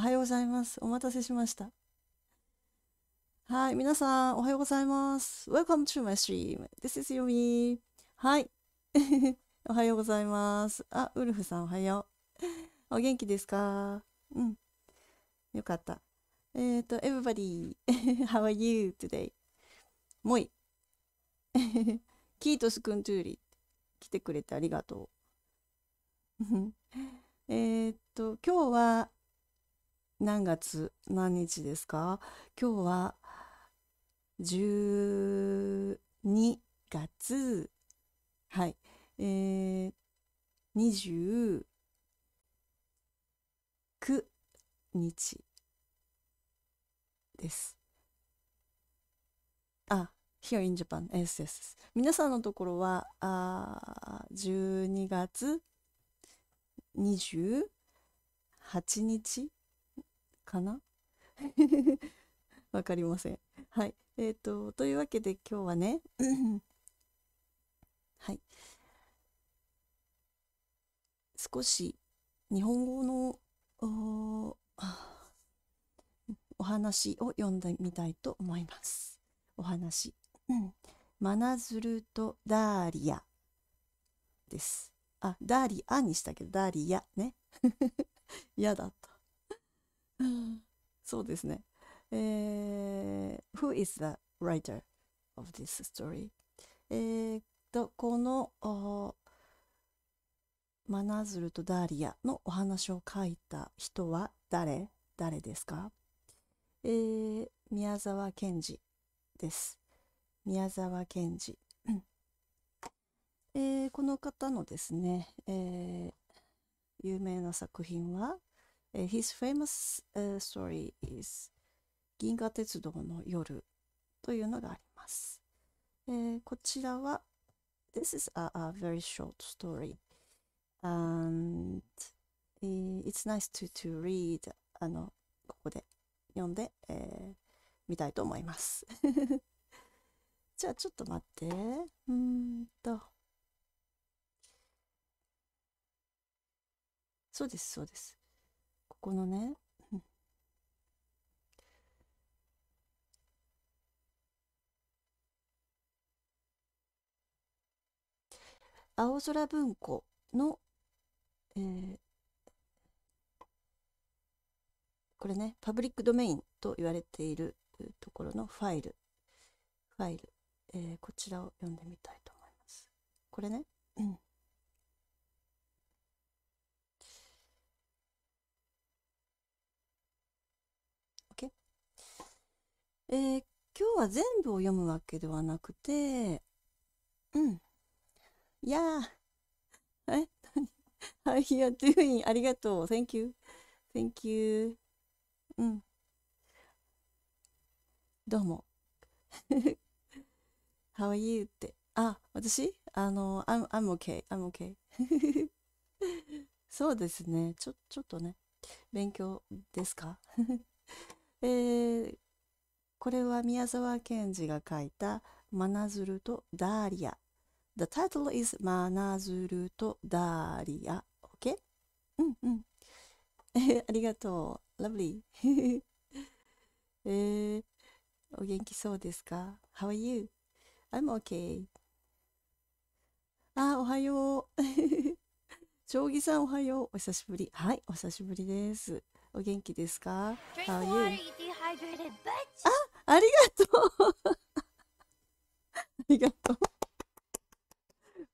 おはようございます。お待たせしました。はい、皆さん、おはようございます。Welcome to my stream.This is Yumi. はい。おはようございます。あ、ウルフさん、おはよう。お元気ですかうん。よかった。えっ、ー、と、everybody, how are you today? もい。キートスくんトゥーリ来てくれてありがとう。えっと、今日は何月何日ですか今日は12月はいえー、29日ですあ Here in Japan yes, yes. 皆さんのところはあ12月28日かな わかりません。はい。えっ、ー、と、というわけで今日はね はい。少し日本語のおお話を読んでみたいと思います。お話。うん、マナズルとダーリアです。あ、ダーリアにしたけど、ダーリアね。嫌だった。うん、そうですね。えー、Who is the writer of this story? えっと、このマナズルとダーリアのお話を書いた人は誰誰ですか、えー、宮沢賢治です。宮沢賢治。えー、この方のですね、えー、有名な作品は His famous、story is 銀河鉄道の夜というのがあります。えー、こちらは This is a, a very short story and it's nice to, to read あのここで読んで、えー、みたいと思います。じゃあちょっと待って。うんと。そうです、そうです。このね青空文庫の、えー、これねパブリックドメインと言われているところのファイルファイル、えー、こちらを読んでみたいと思います。これね、うんえー、今日は全部を読むわけではなくて、うん。いやー、え、何 ?How you doing? ありがとう。Thank you. Thank you. うん。どうも。How are you? って。あ、私あの、I'm, I'm okay. I'm okay. そうですね。ちょ、ちょっとね。勉強ですかえー、これは宮沢賢治が書いた真鶴とダーリア。The title is 真鶴とダーリア。OK? うんうん。ありがとう。Lovely. えー、お元気そうですか ?How are you?I'm okay. あ、おはよう。将棋さんおはよう。お久しぶり。はい、お久しぶりです。お元気ですか ?How are you? あありがとうありがとう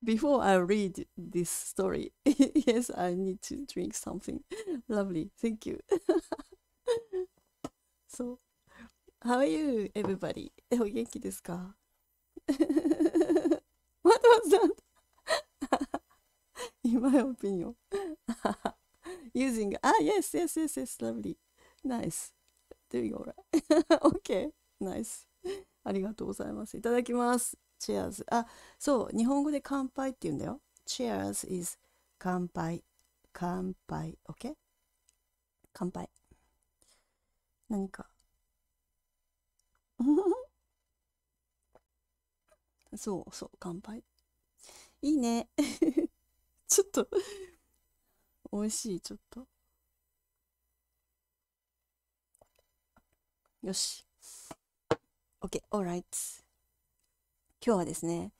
Before I read this story, yes, I need to drink something. Lovely, thank you. so, how are you, everybody? お元気ですか What was that? In my opinion. Using, ah, yes, yes, yes, yes, lovely. Nice. Doing alright. okay. ナイス。ありがとうございます。いただきます。チェアーズ。あ、そう、日本語で乾杯って言うんだよ。チェアーズ is 乾杯。乾杯。OK? 乾杯。何か。そうそう、乾杯。いいね。ちょっと美味しい、ちょっと。よし。Okay, alright. 今日はですね、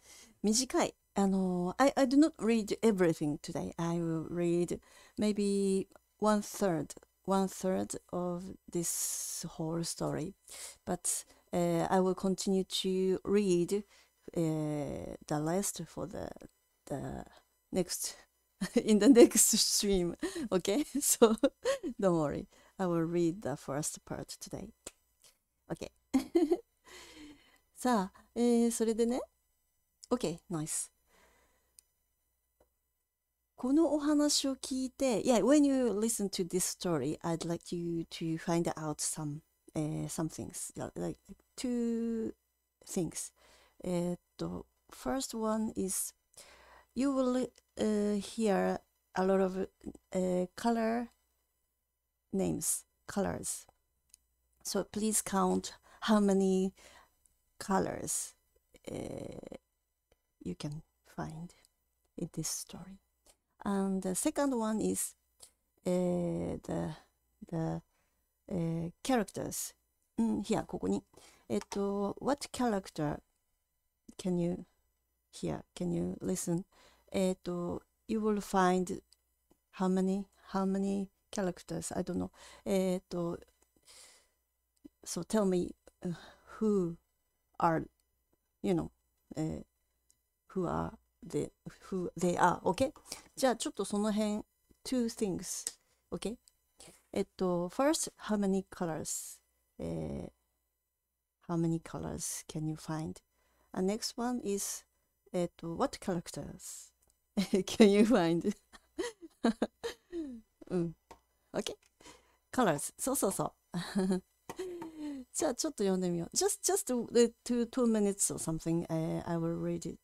短い。あの、I, I do not read everything today. I will read maybe one third, one third of this whole story. But uh, I will continue to read uh, the last for the, the next in the next stream. Okay, so don't worry. I will read the first part today. Okay. さあ、えー、それでね。OK, nice. このお話を聞いて、Yeah, when you listen to this story, I'd like you to find out some,、uh, eh, some things, like two things. one is you will、uh, eh, hear a lot of、uh, eh, color names, colors. So please count how many colors uh, you can find in this story. And the second one is uh, the, the uh, characters. Mm, here, What character can you hear? Can you listen? You will find how many, how many characters? I don't know. So tell me、uh, who are, you know, え h who are they, who they are, okay? じゃあちょっとその辺、two things, okay? えっと、first, how many colors?、えー、how many colors can you find? And next one is, えっと、what characters can you find? うん。OK? colors. そうそうそう。じゃあちょっと読んでみよう。Just, just two, two minutes or something,、uh, I will read it、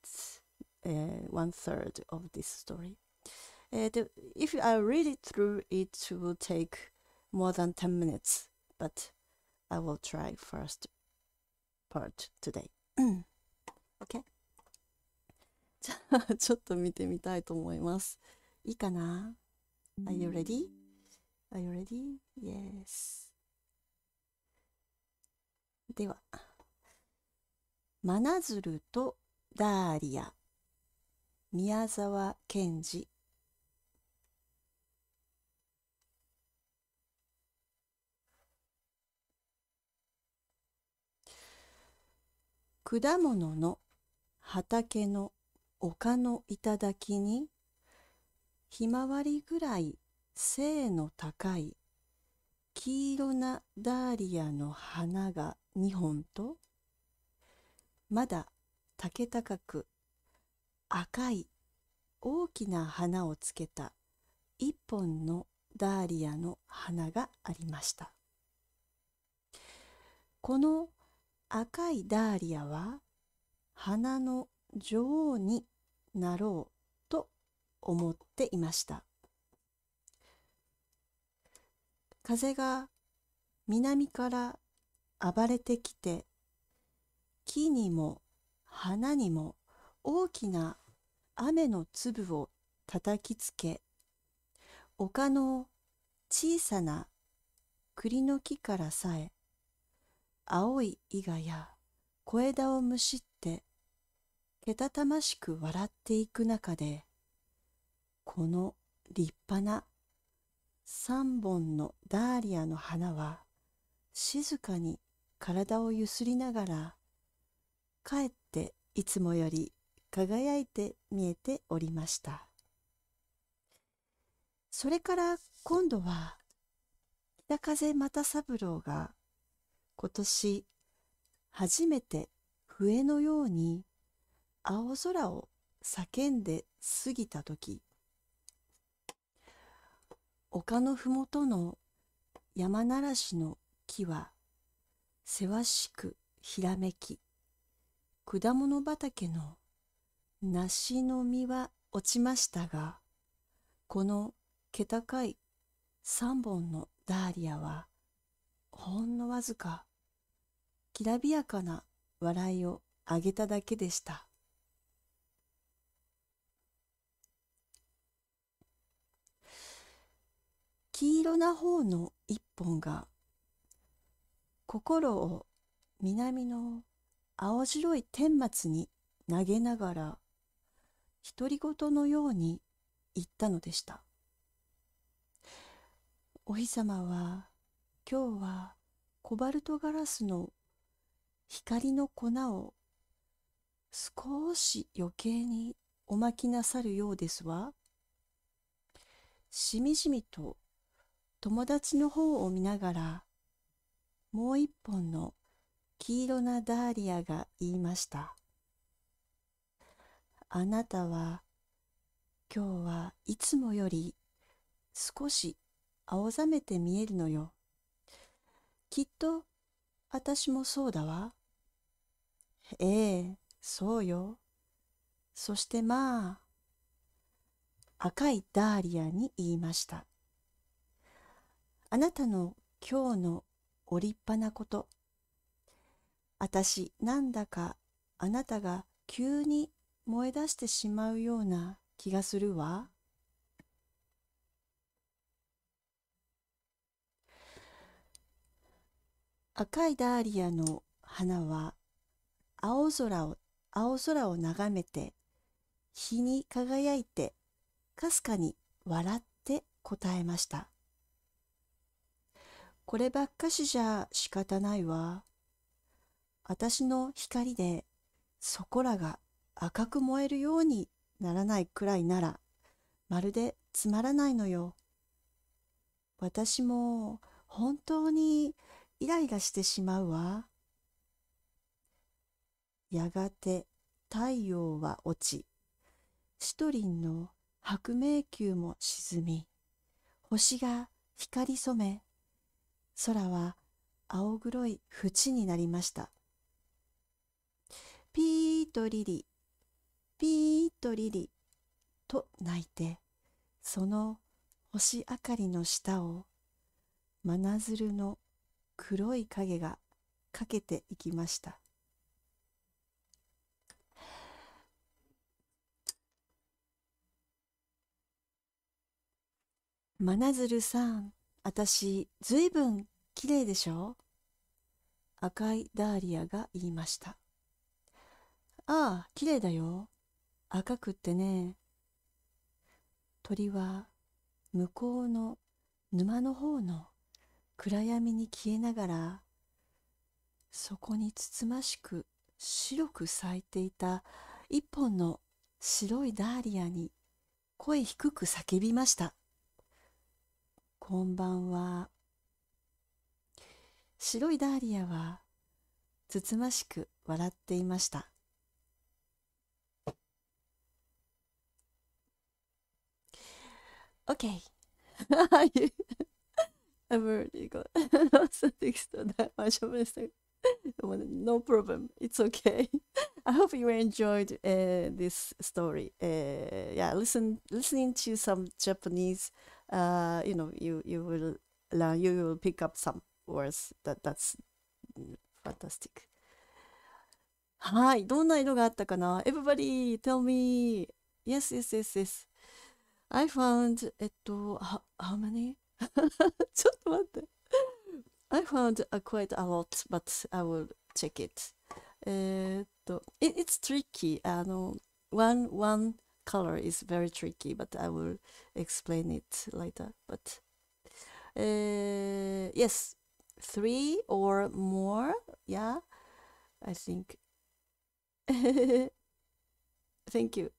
uh, one third of this story. Uh, if I read it through, it will take more than 10 minutes, but I will try first part today. okay? じゃあちょっと見てみたいと思います。いいかな Are you ready? Are you ready? Yes. では、真鶴とダーリア、宮沢賢治。果物の畑の丘の頂にひまわりぐらい背の高い黄色なダーリアの花が2本とまだ竹高く赤い大きな花をつけた1本のダーリアの花がありましたこの赤いダーリアは花の女王になろうと思っていました風が南から暴れてきて木にも花にも大きな雨の粒を叩きつけ丘の小さな栗の木からさえ青い伊賀や小枝をむしってけたたましく笑っていく中でこの立派な三本のダーリアの花は静かに体をゆすりながらかえっていつもより輝いて見えておりましたそれから今度は北風又三郎が今年初めて笛のように青空を叫んで過ぎた時丘のふもとの山ならしの木はせわしくひらめき果物畑の梨の実は落ちましたがこの気高い3本のダーリアはほんのわずかきらびやかな笑いをあげただけでした黄色な方の一本が心を南の青白い天末に投げながら独り言のように言ったのでしたお日様は今日はコバルトガラスの光の粉を少し余計におまきなさるようですわ。しみじみと友達の方を見ながらもう一本の黄色なダーリアが言いました。あなたは今日はいつもより少し青ざめて見えるのよ。きっと私もそうだわ。ええ、そうよ。そしてまあ、赤いダーリアに言いました。あなたの今日のご立派なこと。あたし、なんだかあなたが急に燃え出してしまうような気がするわ。赤いダーリアの花は青空を青空を眺めて日に輝いてかすかに笑って答えました。こればっかしじゃ仕方ないわ。私の光でそこらが赤く燃えるようにならないくらいなら、まるでつまらないのよ。私も本当にイライラしてしまうわ。やがて太陽は落ち、シトリンの白迷宮も沈み、星が光り染め、空は青黒い縁になりました。ピーとリリ、ピーとリリと泣いて、その星明かりの下を真鶴の黒い影がかけていきました。真鶴さん私、ずいぶん綺麗でしょ赤いダーリアが言いました。ああ、綺麗だよ。赤くってね。鳥は向こうの沼の方の暗闇に消えながら、そこにつつましく白く咲いていた一本の白いダーリアに声低く叫びました。こんばんは。白いダーリアは、つつましく笑っていました。OK! a y I've already got lots of things to that much of i s no problem. It's okay. I hope you enjoyed uh, this story. Uh, yeah, listen, listening to some Japanese uh, you know, you you will learn, you will pick up some words. That that's fantastic. はい。どんな色があったかな ?Everybody, tell me. Yes, yes, yes, yes. I found, えっと、how, how many? I found a quite a lot, but I will check it. えっと、it, s tricky. あの、one, one color is very tricky, but I will explain it later. But uh, yes, three or more. Yeah, I think. Thank you.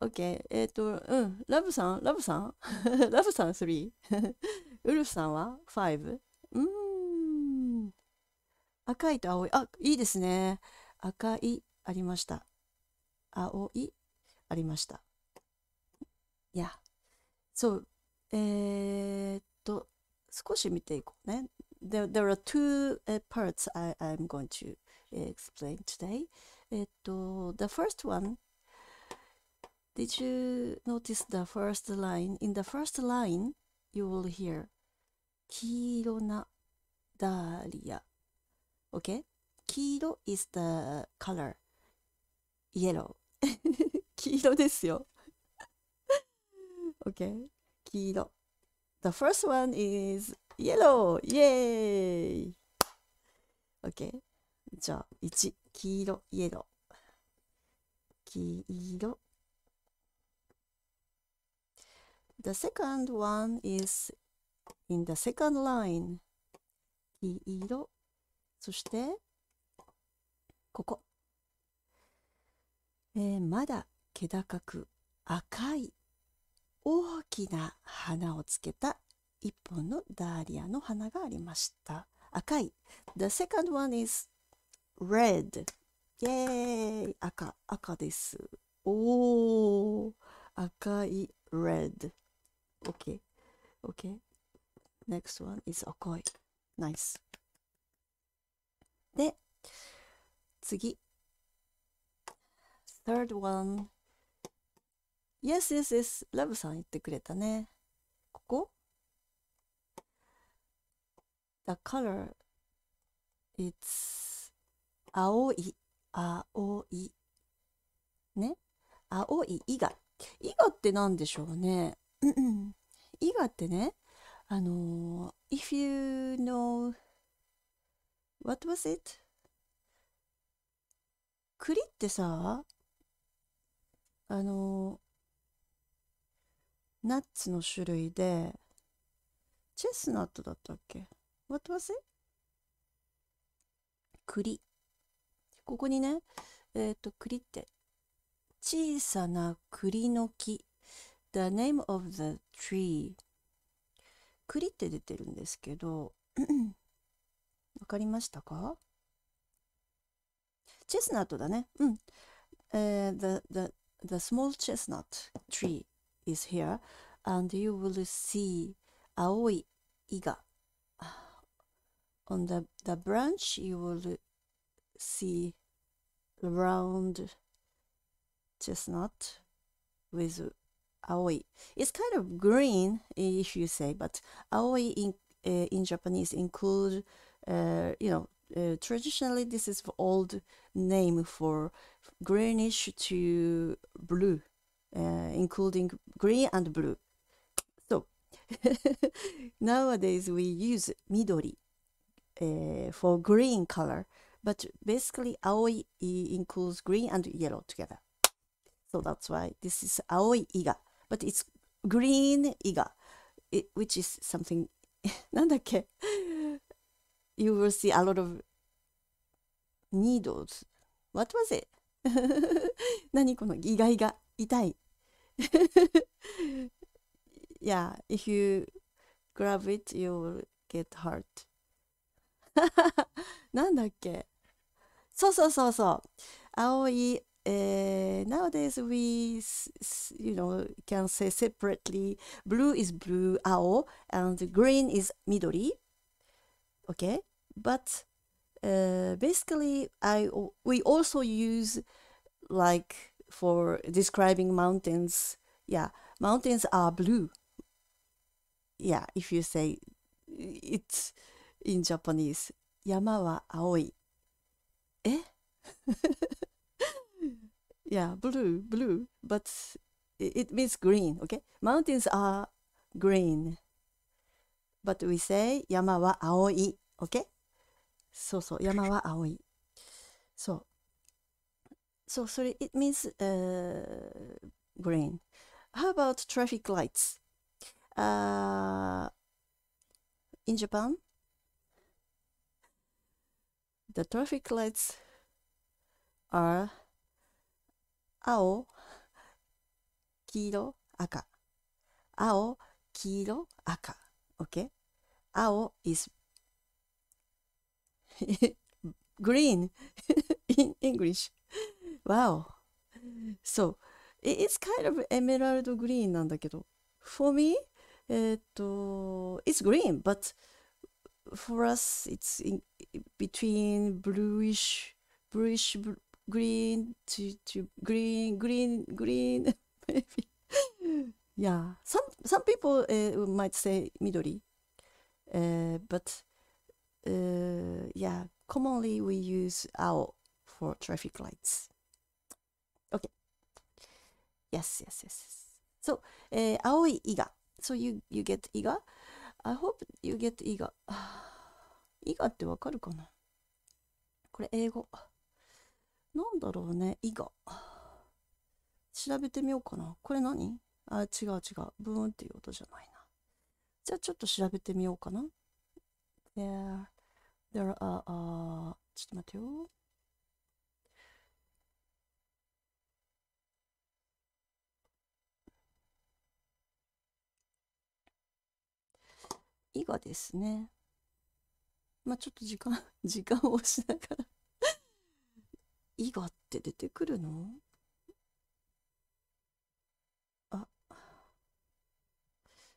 OK. Eh, uh, Love-san, 3? ウルフさんは 5? うーん。赤いと青い。あ、いいですね。赤いありました。青い。ありました。いや、そう、えー、っと、少し見ていこうね。There, there are two uh, parts I, I'm going to uh, explain today. えっと、the first one Did you notice the first line? In the first line, you will hear 黄色なダーリア。Okay? 黄色 is the color. Yellow. 黄色ですよ。o k 黄色。The first one is yellow. ェーイ o k じゃあ、1。黄色、イエロー。黄色。The second one is in the second line. 黄色。そして、ここ。えー、まだ気高く赤い大きな花をつけた一本のダーリアの花がありました。赤い。The second one is red. イェーイ赤、赤です。おー赤い red. Okay. Okay. Next one is 赤い。Nice. で、次。Third one Yes, yes, yes. ラブさん言ってくれたね。ここ ?The color, it's 青い、青い。ね青い伊賀。伊賀って何でしょうね。伊賀ってね、あのー、if you know, what was it? 栗ってさ、あのナッツの種類で、チェスナットだったっけ ?What was it? 栗。ここにね、えっ、ー、と、栗って、小さな栗の木。The name of the tree. 栗って出てるんですけど、わかりましたかチェスナットだね。うん。えー、the, the, the small chestnut tree. is here and you will see Aoi Iga. On the, the branch you will see round chestnut with Aoi. It's kind of green if you say, but Aoi in, uh, in Japanese include, uh, you know, uh, traditionally this is the old name for greenish to blue uh, including green and blue. So nowadays we use midori uh, for green color, but basically aoi includes green and yellow together. So that's why this is aoi iga, but it's green iga, it, which is something なんだっけ You will see a lot of needles. What was it? 何このギガイガ痛い yeah, if you grab it, you'll get hurt. なんだっけそうそうそうそう。青い、えー、nowadays eh, we, you know, can say separately blue is blue, 青 and green is 緑 okay but uh, basically I we also use like for describing mountains. Yeah, mountains are blue. Yeah, if you say it's in Japanese, yama wa aoi. Eh? yeah, blue, blue, but it means green, okay? Mountains are green. But we say yama wa aoi, okay? So. So sorry, it means uh, green. How about traffic lights? Uh, in Japan, the traffic lights are Okay. 青 is green in English. Wow. So, it's kind of emerald green for me, it's green, but for us, it's in, between bluish, bluish green to, to green, green, green, maybe. yeah, some, some people uh, might say midori, uh, eh, but uh, yeah, commonly we use ao for traffic lights. Yes, yes, yes. So, えー、青い伊賀。So you, you get イガ ?I hope you get イガ。伊賀ってわかるかなこれ英語。なんだろうね、伊賀。調べてみようかな。これ何あ、違う違う。ブーンっていう音じゃないな。じゃあちょっと調べてみようかな。There, there are, uh, ちょっと待ってよ。以がですねまあちょっと時間 時間を押しながら以がって出てくるのあ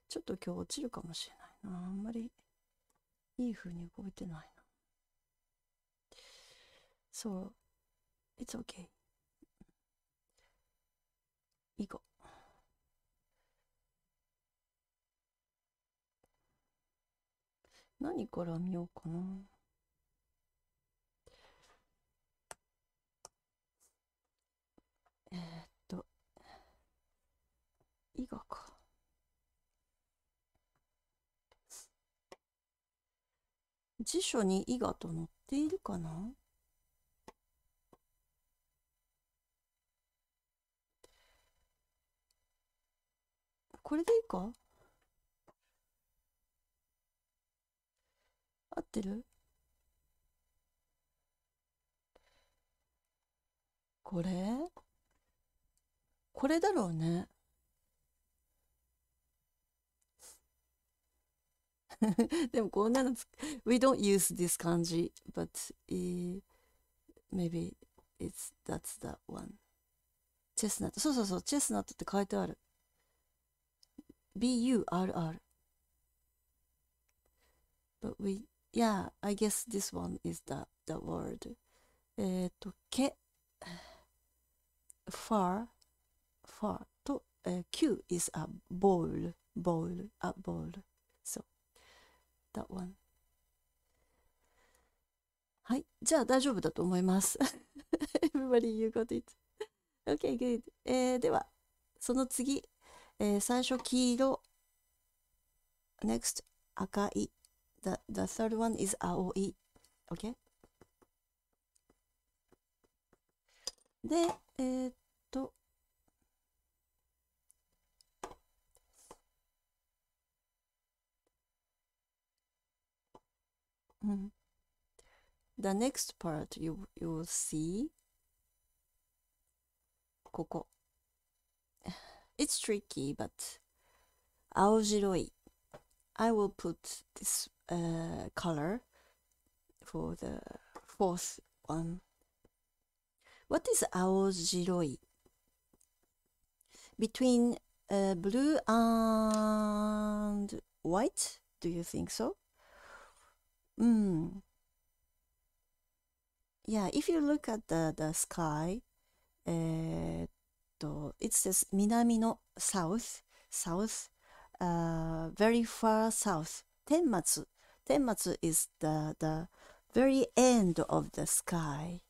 ちょっと今日落ちるかもしれないなあんまりいいふうに動いてないなそう It's okay 以後何から見ようかな。えー、っと、伊賀か。辞書に伊賀と載っているかなこれでいいか合ってるこれこれだろうね。でもこんなの We don't use this 漢字 but、uh, maybe it's that's that one チェスナットそうそうそうチェスナットって書いてある BURR but we Yeah, I guess this one is the, the word. えっ、と、け、far, far と、えー、q is a bowl, bowl, a bowl. So, that one. はい。じゃあ大丈夫だと思います。Everybody, you got it. Okay, good. えー、では、その次。えー、最初黄色。next 赤い。the, the third one is a o e Okay? で、えー、っと、うん。The next part you, you will see ここ It's tricky but 青白い I will put this uh, color for the fourth one. What is aoziroi? Between uh, blue and white, do you think so? Mm. Yeah, if you look at the, the sky, uh, it says Minami no South, South, uh, very far south, Tenmatsu Tenmatsu is the, the very end of the sky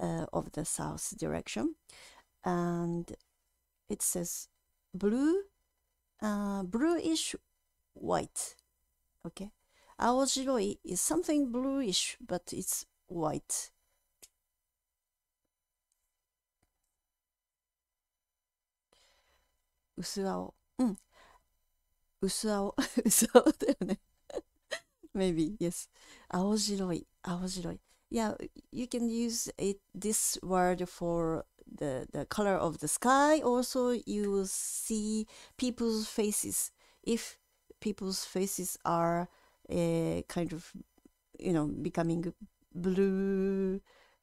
uh, of the south direction. And it says blue, uh, bluish white. Okay. Aojiroi is something bluish, but it's white. Usuao. Mm. 薄青、薄青だよね maybe yes aojiroi aojiroi yeah you can use it this word for the the color of the sky also you will see people's faces if people's faces are uh, kind of you know becoming blue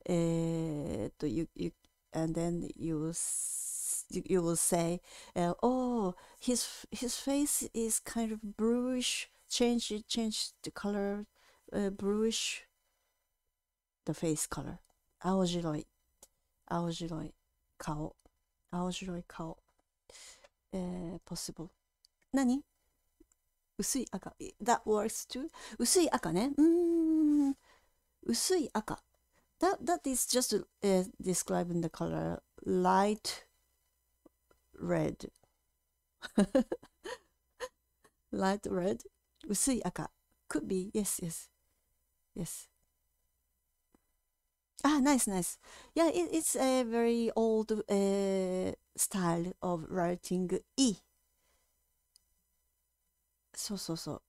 uh, to you, you and then you will you will say uh, oh his his face is kind of bluish change change the color uh, bluish the face color 青白い青白い顔青白い顔えー、possible uh, 何薄い赤 that works too 薄い赤ねうん薄い赤 mm, that that is just uh, describing the color light red light red 薄い赤。could be. Yes, yes. Yes. Ah, nice, nice. Yeah, it, it's a very old uh, style of writing E. そうそうそう。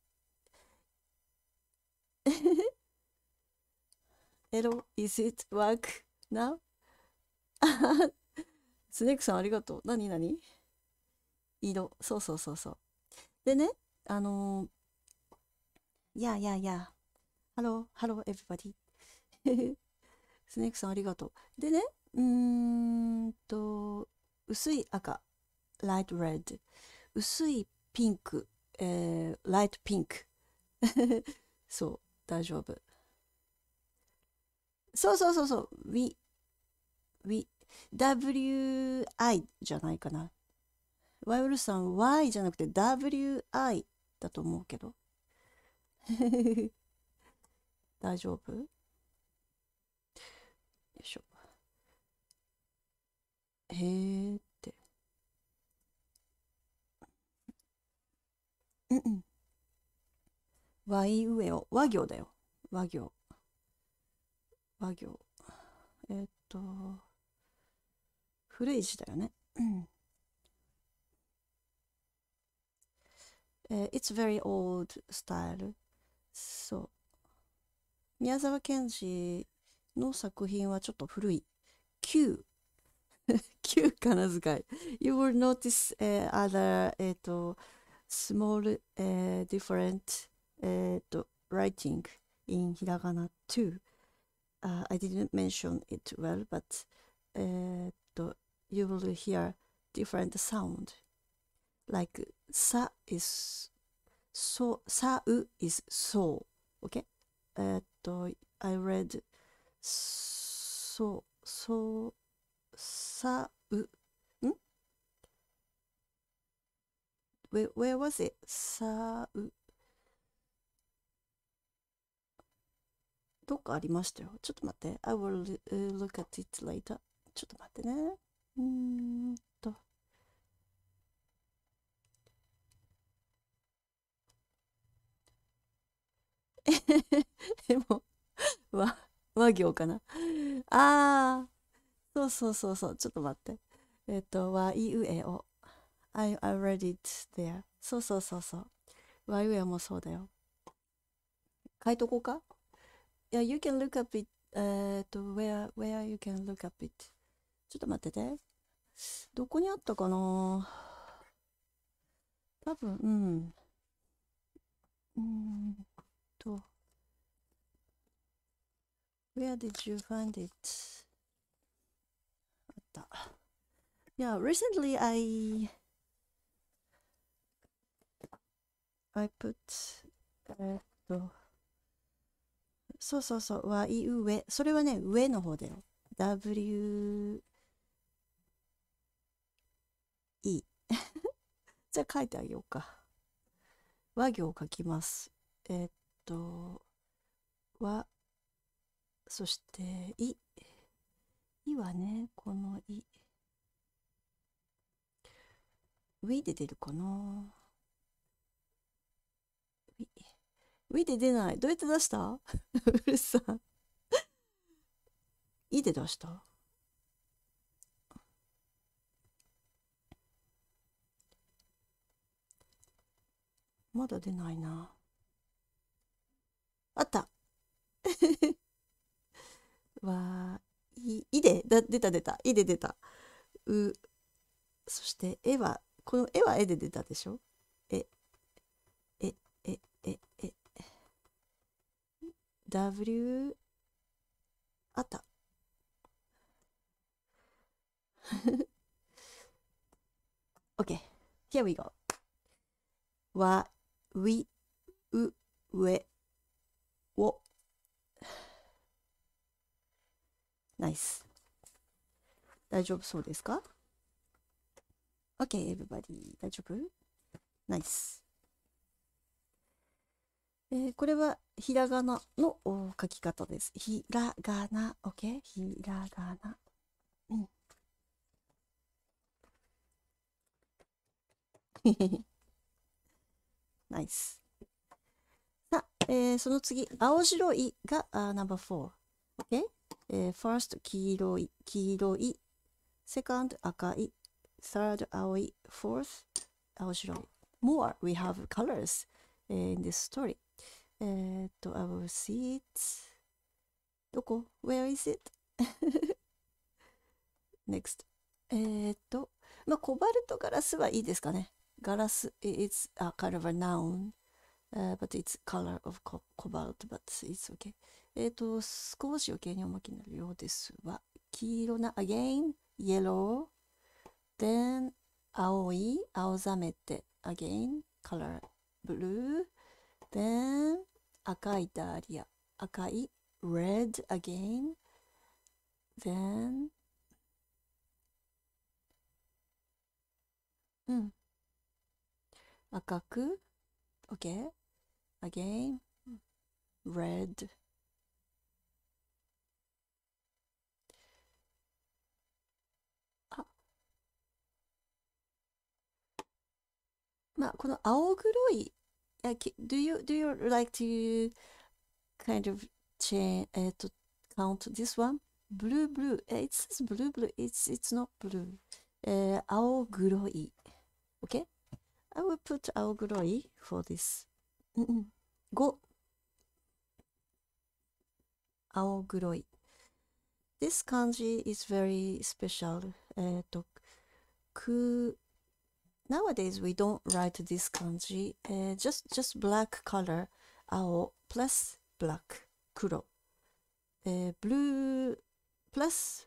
Hello, is it work now? スネークさんありがとう。なになに色。そうそうそうそう。でね、あのーやあやあやあ。Hello, hello, everybody. スネークさんありがとう。でね、うーんと、薄い赤、light red。薄いピンク、えー、light pink。そう、大丈夫。そうそうそうそう、w ィ、w ィ、wi じゃないかな。ワイウルさん y じゃなくて wi だと思うけど。大丈夫よいしょ。へえって。うんうん。わいウエ和行だよ。和行。和行。えー、っと、古い字だよね。うん。え It's very old style. そう。宮沢賢治の作品はちょっと古い。Q。Q かな遣い。You will notice、uh, other、えっ、と、small、uh, uh, uh, writing in hiragana too. Uh, I didn't mention it well, but you will hear different sound. Like sa is So, サウ is so. Okay? えっと、I read so, so, サウ。ん where, where was it? サウ。どっかありましたよ。ちょっと待って。I will look at it later. ちょっと待ってね。うん。でも、和、和行かな。ああ、そうそうそうそう、ちょっと待って。えっ、と、和いうえを。I, read it there. そうそうそうそう。和いうえもそうだよ。書いとこうかいや、yeah, you can look up it, えっと、where, where you can look up it. ちょっと待ってて。どこにあったかな多分、うん。うんと Where did you find it? あった。Yeah, recently I I put えっとそうそうそう、わいうえ。それはね、上の方だよ。W E じゃあ書いてあげようか。和行を書きます。えっ、とと、は、そして、い。いはね、このい。ウィで出るかなウィで出ない。どうやって出した うるさ。いで出したまだ出ないな。あった。わい、いで、だ出た出た、いで出た。う、そして、絵は、この絵は絵で出たでしょえ、え、え、え、え、W、あった。OK, here we go. わ、う、i う、うえ。おナイス大丈夫そうですか ?OK, everybody. 大丈夫ナイス。えー、これはひらがなの書き方です。ひらがな、OK? ひらがな。うん。ナイス。えー、その次、青白いがあナンバー4。Okay? えー、first 黄色い、黄色い。second 赤い。third 青い。fourth 青白い。more we have colors in this story. えー、っと、Our see t s どこ ?Where is it? Next. えー、っと、まあ、コバルトガラスはいいですかね。ガラス is a kind of a noun. Uh, but it's color of cobalt, but it's okay. えっ、と、少し余計におまけになるようですわ。黄色な、again, yellow, then 青い、青ざめて、again, color, blue, then 赤いダーリア、赤い、red, again, then うん。赤く、OK。again hmm. red あまあこの青黒い ah. like, do you do you like to kind of change uh, to count this one blue blue eh, it says blue blue it's it's not blue uh, eh, 青黒い okay I will put 青黒い for this うんうん。5、青黒い。This kanji is very special. えっと、く、nowadays we don't write this kanji.、え just, just black color, 青 plus black, 黒。えー、blue plus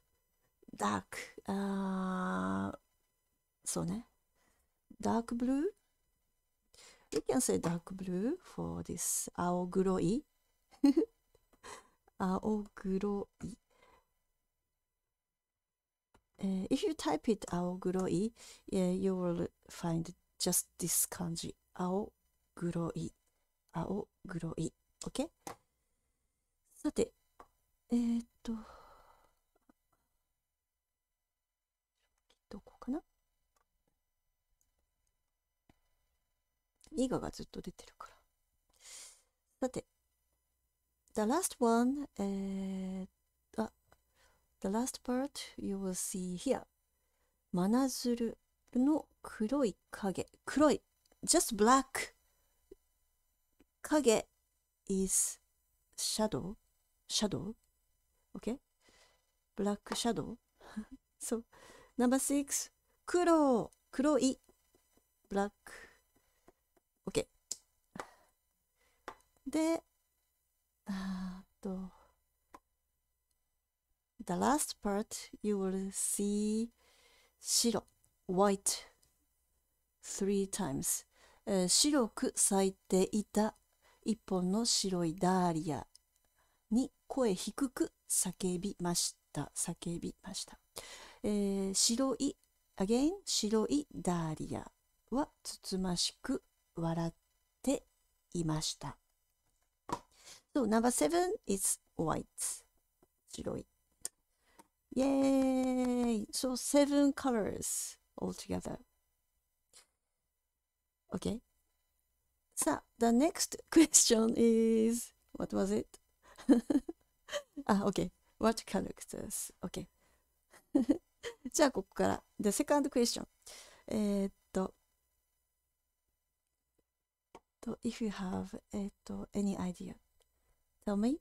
dark, あそうね。dark blue? You can say dark blue for this 青黒い青黒い、uh, If you type it 青黒い、yeah, you will find just this 漢字青黒い青黒い OK? さてえー、っと映画がずっと出てるから。さて、The last one, The last part you will see here. 真鶴の黒い影。黒い。Just black. 影 is shadow. Shadow. Okay? Black shadow. so, number six. 黒。黒い。Black OK。で、あと、The last part you will see 白 white three times、えー、白く咲いていた一本の白いダーリアに声低く叫びました叫びました、えー、白い again 白いダーリアはつつましく笑っていました。So, number seven is white. 白い。Yay! So, seven colors altogether. Okay. さあ、the next question is, what was it? あ、okay. What characters? Okay. じゃあ、ここから。The second question. えー、So, if you have, any idea, tell me.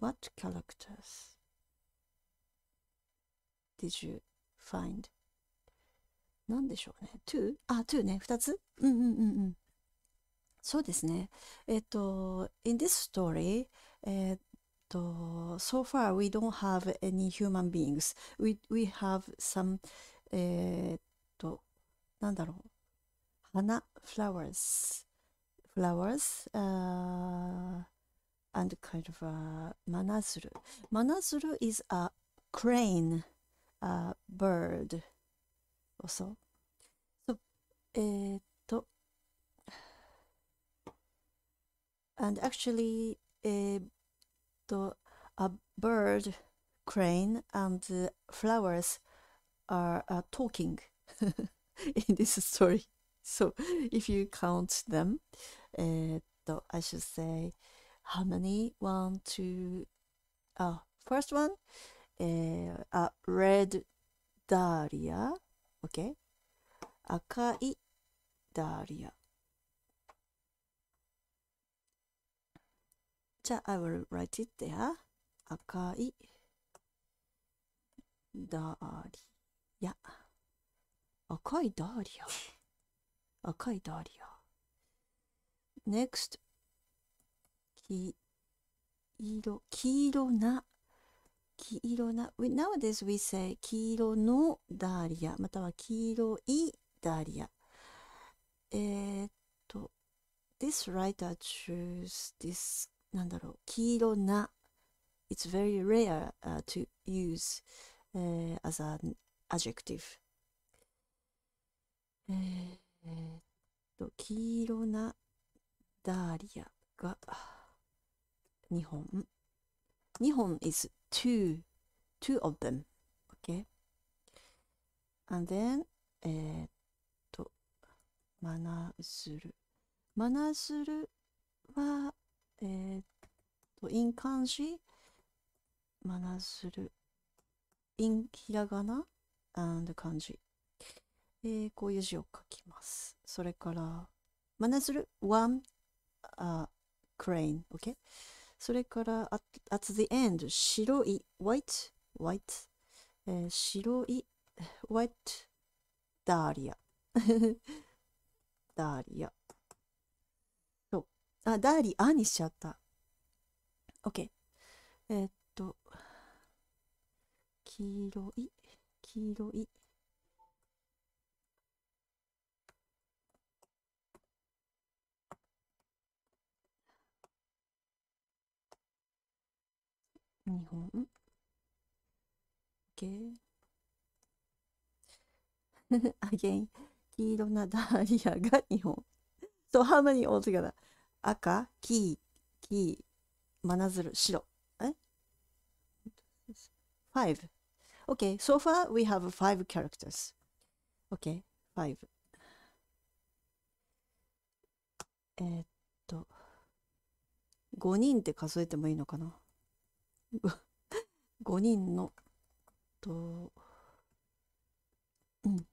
what characters did you find? 何でしょうね。two? あ、two ね。二つうんうんうんうん。そうですね。えっと、in this story, えっと、so far we don't have any human beings. we have some えー、っと、なんだろう。花 flowers and kind of a manazuru manazuru is a crane a bird also so えー、っと actually えー、っと bird crane and flowers are uh, talking in this story. So if you count them, uh, I should say how many? One, two. Oh, first one, uh, uh, red dahlia. Okay. Akai dahlia. So I will write it there. Akai dahlia. いや、赤いダーリア。赤いダーリア。next 黄色、黄色な、黄色な、nowadays we say 黄色のダーリア、または黄色いダーリア。えー、っと、this writer choose this なんだろう黄色な It's very rare、uh, to use、uh, as a アジェクティブ。えー、えっと黄色なダーリアが2本2本 is two two of them okay and then えっとマナズルマナズルはえー、っと in 漢字マナズル in ひらがな and 漢字。えー、こういう字を書きます。それから、真似する one、uh, crane, o k それから、at, at the end、白い white, white、えー、白い white ダーリア。ダーリア。そう。あ、ダーリアにしちゃった。OK。えー、っと、黄色い。黄色い二本ケー。あ ゲン黄色なダリアが二本と、ハ how ー a n y a l 赤黄黄真鶴白え ?5 Okay, so far we have five characters. Okay, five. えっと、5人って数えてもいいのかな ?5 人の、と、うん。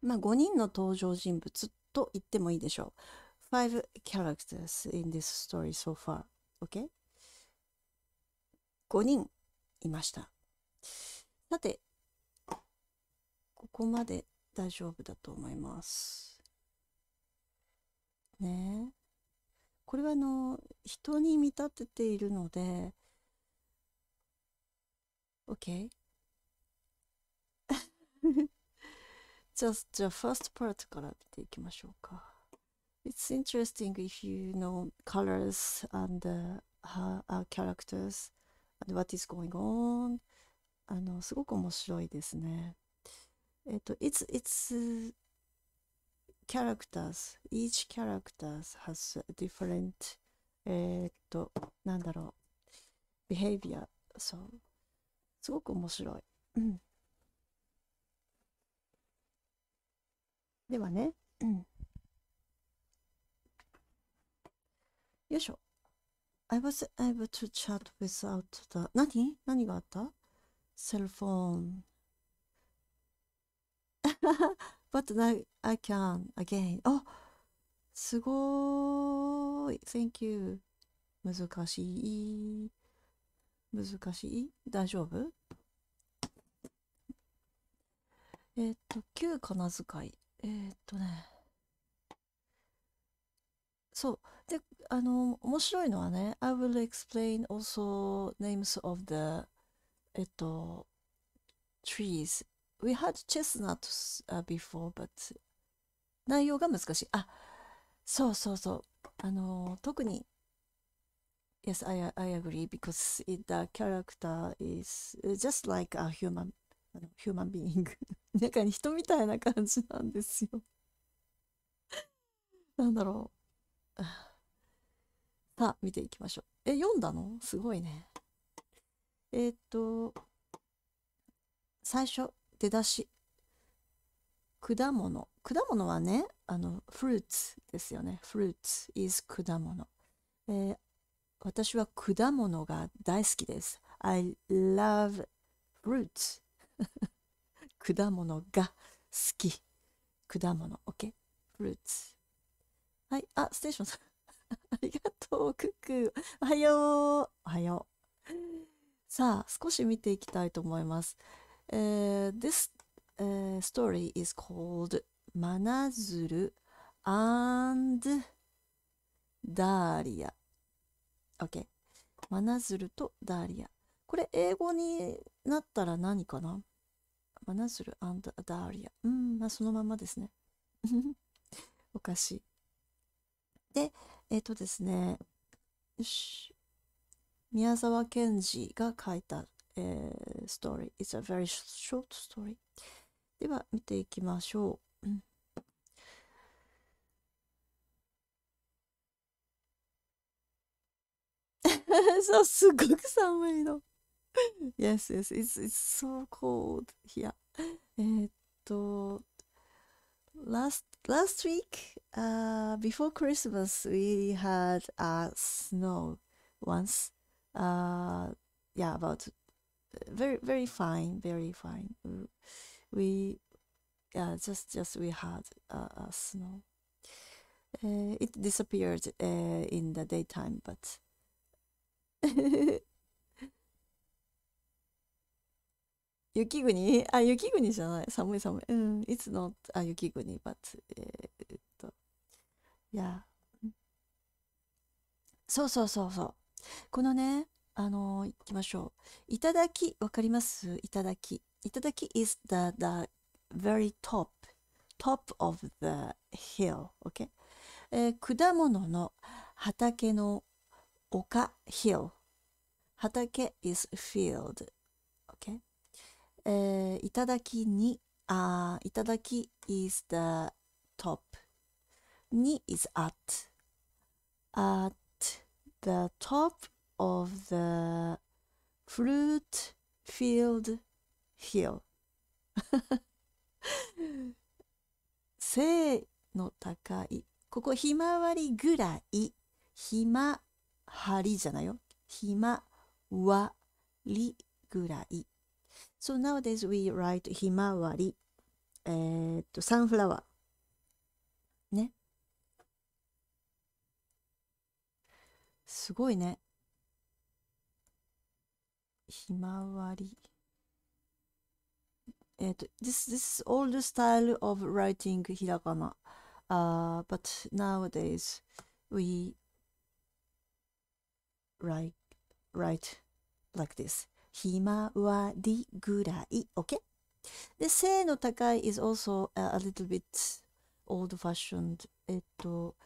まあ5人の登場人物と言ってもいいでしょう。Five characters in this story so far. Okay? 5人いました。さて、ここまで大丈夫だと思います。ねこれはあの、人に見立てているので、OK? Just the first part から見ていきましょうか。It's interesting if you know colors and、uh, characters. What is going on? あの、すごく面白いですね。えっと、It's, it's characters. Each character has different, えっと、なんだろう。behavior. そう。すごく面白い。うん、ではね、うん。よいしょ。I was able to chat without the 何何があったセルフ n e But now I can again あすごい Thank you 難しい難しい大丈夫えっ、と、旧金遣い。えっ、とね。そう。で、あの、面白いのはね、I will explain also names of the, えっと、trees. We had chestnuts、before, but 内容が難しい。あ、そうそうそう。あの、特に Yes, I, I agree because it, the character is just like a human, human being. なんか人みたいな感じなんですよ。なんだろう。さあ、見ていきましょう。え、読んだのすごいね。えー、っと、最初、出だし。果物。果物はね、あの、フルーツですよね。フルーツ is 果物。えー、私は果物が大好きです。I love fruits. 果物が好き。果物、OK? フルーツ。はい、あ、失礼しました。ありがとう、クック。おはよう。おはよう。さあ、少し見ていきたいと思います。えー、this、uh, story is called マナズル and ダーリア。OK。マナズルとダーリア。これ、英語になったら何かなマナズル and ダーリア。うん、まあ、そのままですね。おかしい。で、えっ、ー、とですね、よし。宮沢賢治が書いた、えー、ストーリー。It's a very short story. では、見ていきましょう。うん そう、すごく寒いの。yes, yes, it's, it's so cold here. えっと、last last week, uh, before Christmas, we had uh, snow once. Uh, yeah, about uh, very very fine, very fine. We yeah, just just we had uh, snow. Uh, it disappeared uh, in the daytime, but 雪国あ雪国じゃない寒い寒いうんいつのあ雪国バツえー、っといやそうそうそうそうこのねあのー、いきましょういただきわかりますいただきいただき is the the very top top of the hill o k えー、果物の畑の丘 hill 畑 is field えー、いただきに、あいただき is the top。に is at。at the top of the fruit field hill 背の高い。ここ、ひまわりぐらい。ひまはりじゃないよ。ひまわりぐらい。So nowadays we write himawari, えっと、サンフラワー。ね。すごいね。ひまわり。えっと、this, this old style of writing hiragana.、Uh, but nowadays we write, write like this. ひまわりぐらい。OK? で、背の高い is also a little bit old fashioned. えっと、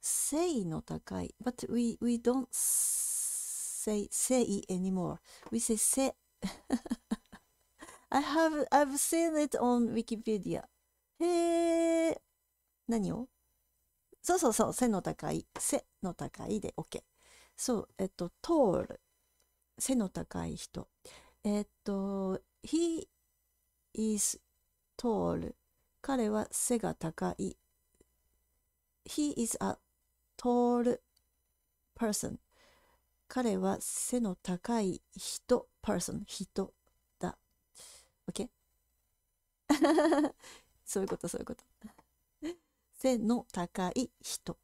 背の高い。But we, we don't say い、anymore. We say 性。I have, I've seen it on Wikipedia. へえ。何をそうそうそう。背の高い。背の高いで OK。そう、えっと、tall 背の高い人。えっと、he is tall. 彼は背が高い。he is a tall person. 彼は背の高い人、person、人だ。OK? そういうこと、そういうこと。背の高い人。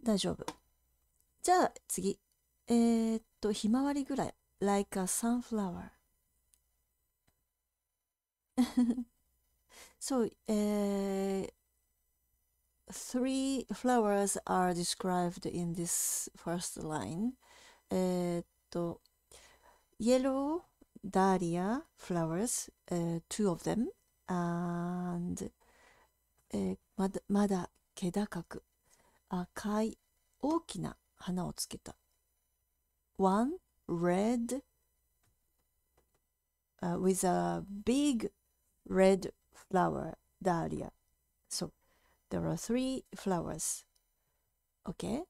大丈夫。じゃあ次。えー、っと、ひまわりぐらい。like a sunflower. So three flowers are described in this first line. えー、っと、yellow dahlia flowers, uh, two of them, and えー、まだ、まだ、気高く、赤い大きな花をつけた one red uh, with a big red flower, dahlia. So there are three flowers. Okay.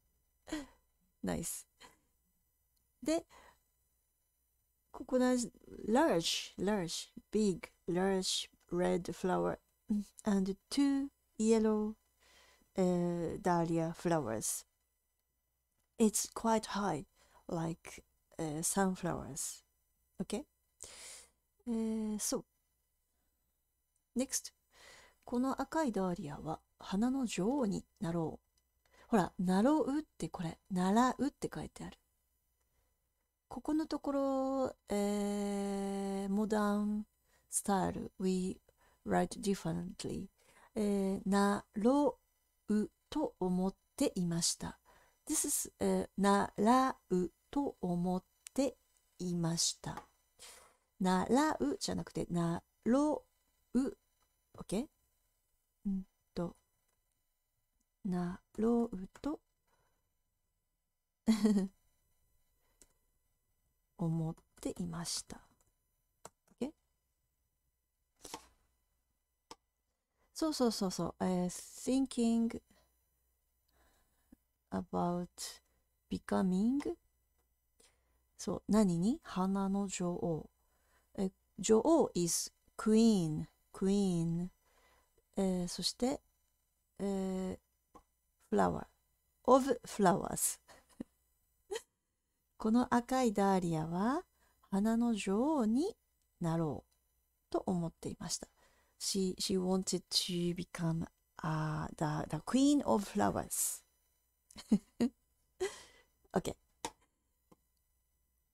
nice. large, large, big, large red flower and two yellow uh, dahlia flowers. It's quite high, like uh, sunflowers. Okay? Uh, so, next. この赤いダーリアは花の女王になろう。ほら、なろうってこれ、ならうって書いてある。ここのところ、えー、モダンスタイル、we write differently えー、なろうと思っていました。This is、えならうと思っていました。ならうじゃなくて、なろう。OK? うんと、なろうと 思っていました。そうそうそうそう、えー、thinking about becoming そう、何に花の女王。え女王 is queen, queen、えー、そして、えー、flower, of flowers この赤いダーリアは花の女王になろうと思っていました。she she wanted to become uh, the the queen of flowers. okay.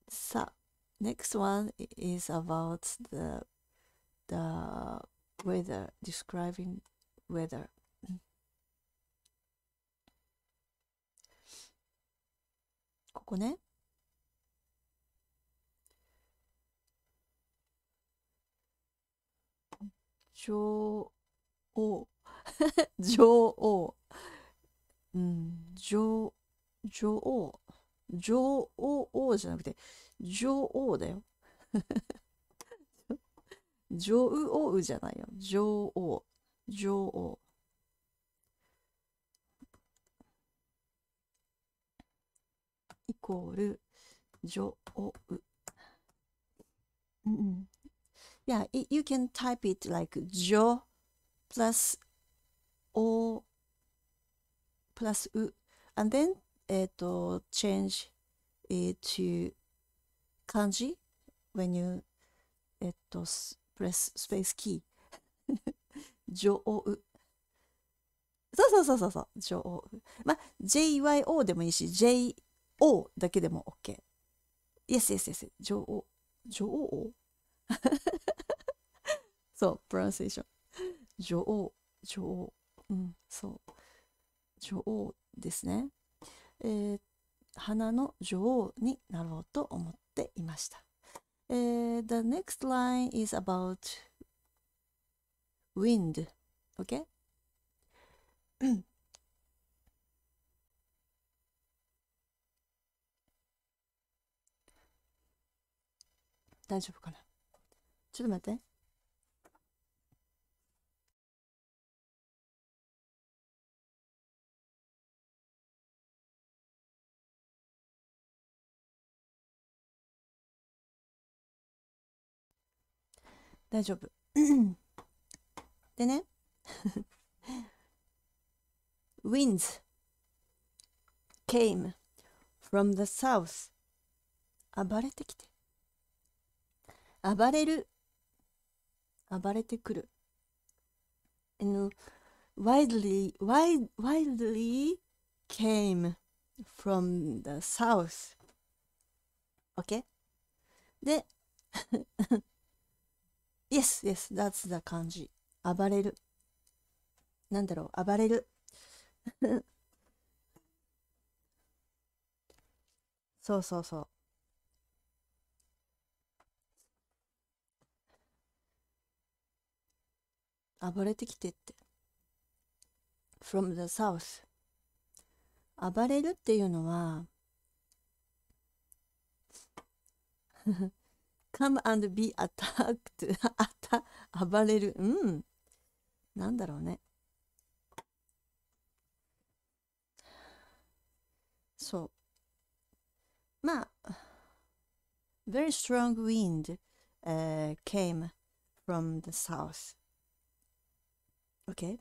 So next one is about the the weather describing weather. ここね。女王女王うん女女王女王じゃなくて女王だよ女王 じゃないよ女王女王イコール女王うんうん Yeah, it, you can type it like jo plus o plus u and then えっと change it to 漢字 when you えっと press space key 女王そうそうそうそうそう女王まあ JYO でもいいし JO だけでも OK Yes yes yes 女王女王 そう、プロンセーション。女王、女王。うん、そう。女王ですね。えー、花の女王になろうと思っていました。えー、the next line is about wind. Okay? 大丈夫かなちょっと待って。大丈夫。でね、winds came from the south 暴れてきて暴れる暴れてくる。And widely, wide, l y came from the south. Okay? で、yes, yes, that's the 漢字。暴れる。なんだろう、暴れる。そうそうそう。暴れてきてって。from the south 暴れるっていうのは come and be attacked あた暴れるうんなんだろうねそうまあ very strong wind、uh, came from the south Okay?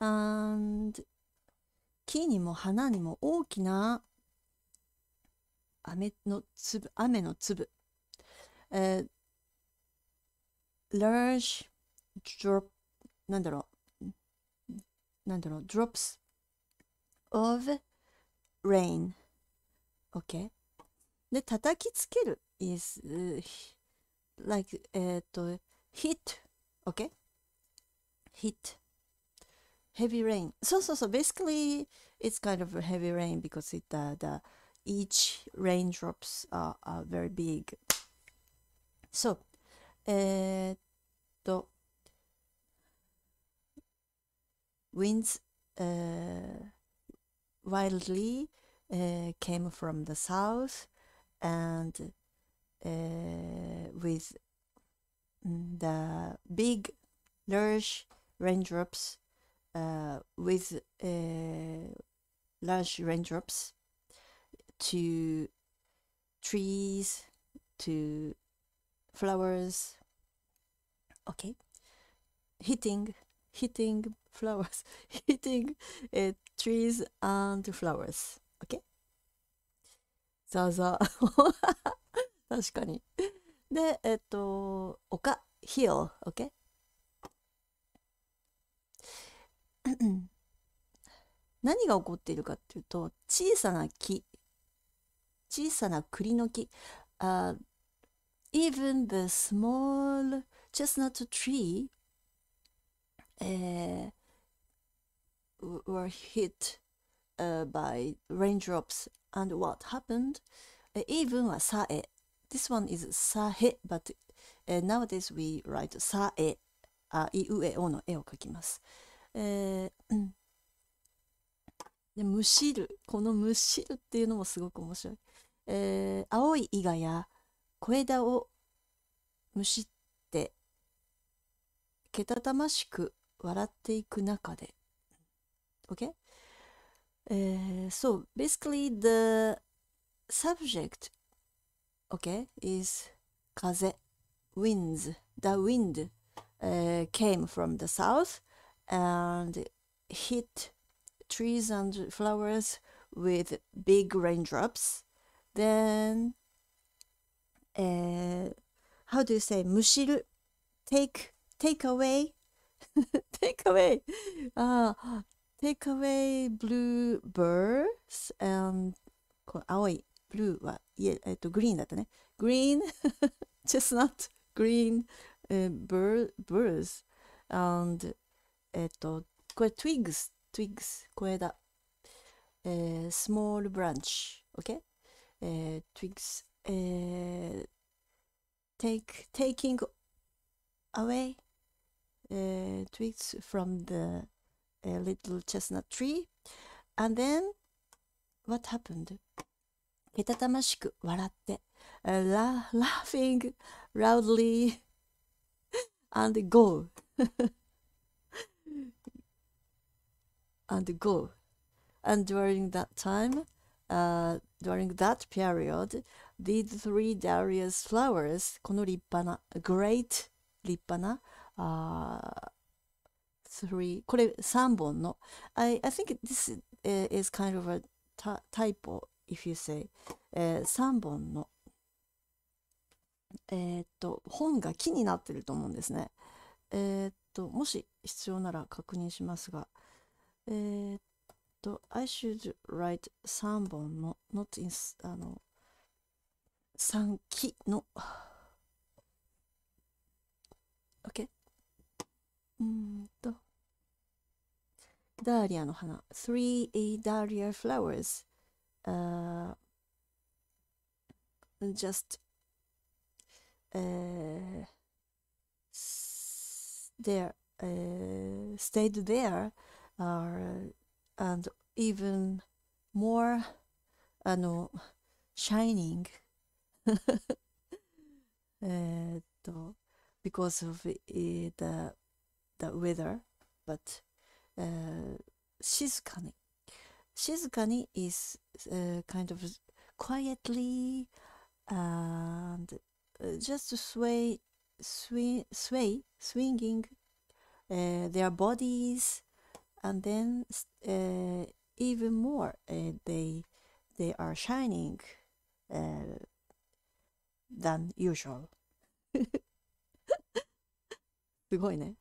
And 木にも花にも大きな雨の粒、雨の粒。Uh, large drop なんだろうなんだろう drops of rain OK で叩きつける is、uh, like えっ、ー、と hit OK hit heavy rain so so so basically it's kind of a heavy rain because it uh, the each raindrops are, are very big so えっと eh, winds uh, wildly uh, came from the south and uh, with mm, the big large raindrops uh, with uh, large raindrops to trees to flowers okay hitting hitting flowers hitting uh, trees and flowers okay ザーザー確かにでえっと丘 hill okay 何が起こっているかっていうと小さな木小さな栗の木、uh, even the small chestnut tree、uh, were hit uh, by raindrops and what happened uh, even はさえ this one is さえ but、uh, nowadays we write さえあいうえおの絵を描きます。Uh, えー、でむしるこの「むしる」っていうのもすごく面白い。えー、青い伊賀や小枝をむしってけたたましく笑っていく中で。o k a ー、so basically the subject o k is 風 winds the wind uh, came from the south and hit trees and flowers with big raindrops. Then, uh, how do you say, mushiru? Take, take away, take away, uh, take away blue birds and blue. green, Green, birds and えっ、ー、と、これ twigs, twigs, Small branch, okay? Twigs えー、take, taking away、えー、twigs from the、uh, little chestnut tree. And then, what happened? けたたましく笑って、uh, laughing loudly and go. and go. And during that time, uh, during that period, these three d a r i u s flowers, この立派な、great 立派な、uh, three これ3本の I, I think this is kind of a typo if you say、えー、3本のえー、っと本が木になってると思うんですねえー、っともし必要なら確認しますがえー、っと、I should write 3本の、not in あの、3期の。OK? うんと。ダーリアの花。Three Dahlia flowers、uh, just、uh, there、uh, stayed there uh, and even more uh, no, shining uh, because of uh, the, the weather but uh, shizukani shizukane is uh, kind of quietly and uh, just sway sway sway swinging uh, their bodies and then uh, even more uh, they they are shining uh, than usual すごいね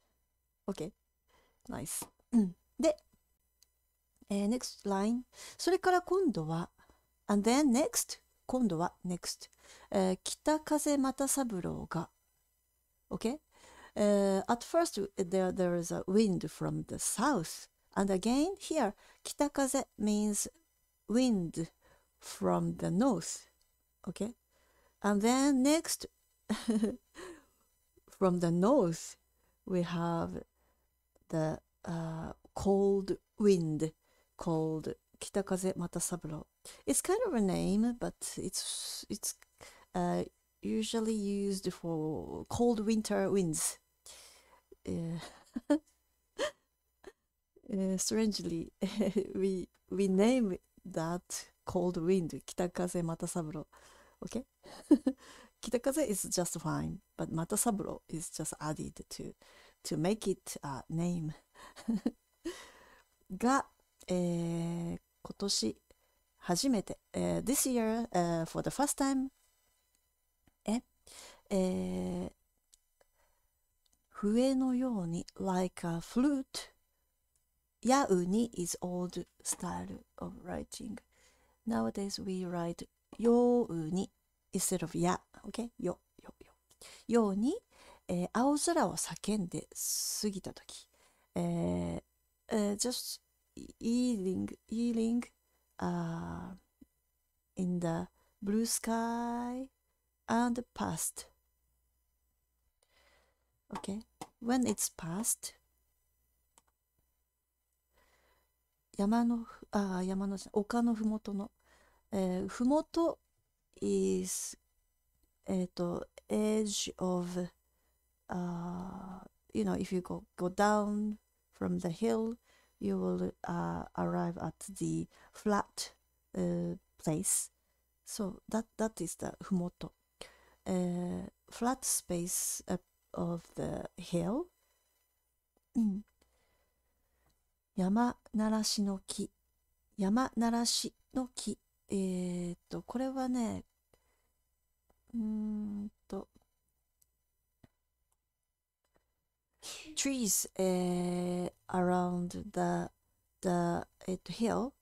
OK nice で、えー、next line それから今度は and then next 今度は next、えー、北風又三郎が OK Uh, at first, there, there is a wind from the south. And again, here, kitakaze means wind from the north. Okay? And then next, from the north, we have the uh, cold wind called Kitakaze Matasaburo. It's kind of a name, but it's it's uh, usually used for cold winter winds. uh, uh, strangely we we name that cold wind 北風又三郎 okay 北風 is just fine but 又三郎 is just added to to make it a name が、えー、今年初めて、えー、this year、uh, for the first time ええー笛のように like a flute やうに is old style of writing nowadays we write ように instead of や okay よよよように、えー、青空を叫んで過ぎた時、えーえー、just eating eating、uh, in the blue sky and past okay when it's past Yamano, uh, ah, Yamano, Oka no eh, Fumoto no, uh, is uh, edge of, uh, you know, if you go, go down from the hill, you will uh, arrive at the flat uh, place. So that, that is the Fumoto. Uh, flat space, of the hill うん山ならしの木山ならしの木えー、っとこれはねうんと trees、uh, around the the、uh, hill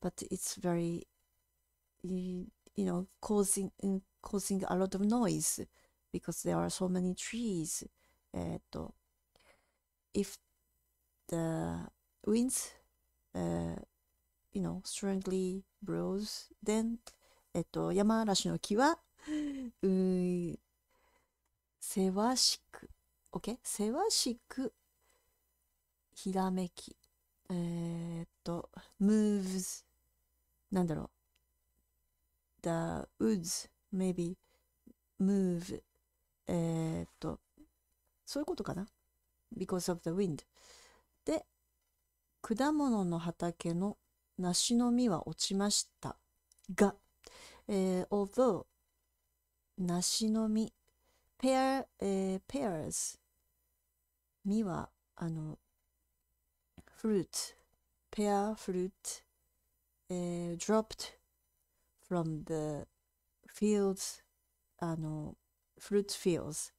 but it's very you know causing causing a lot of noise because there are so many trees. えっと、if the winds, uh, you know, strongly blows, then えっと、山嵐の木は、うん、せわしく、OK? せわしく、ひらめき。えー、っと、moves, なんだろう。the woods, maybe, move えー、っと、そういうことかな。because of the wind. で、果物の畑の梨の実は落ちましたが、えー、although 梨の実 pear、えー、pears 実はあの fruit, pear fruit、えー、dropped from the fields あの fruit fields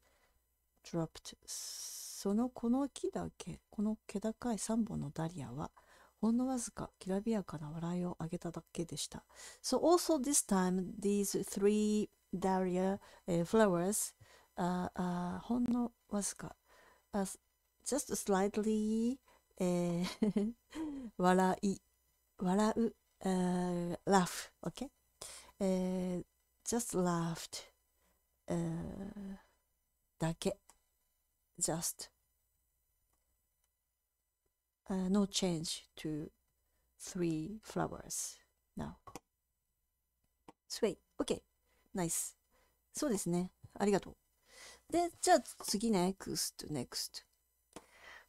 dropped そのこの木だけこの気高い3本のダリアはほんのわずかきらびやかな笑いをあげただけでした。So also this time these three dahlia、uh, flowers、uh, uh, ほんのわずか、uh, just slightly、uh, 笑い笑う、uh, laugh okay、uh, just laughed uh, だけ just uh, no change to three flowers now sweet okay nice そうですねありがとうでじゃあ次 next next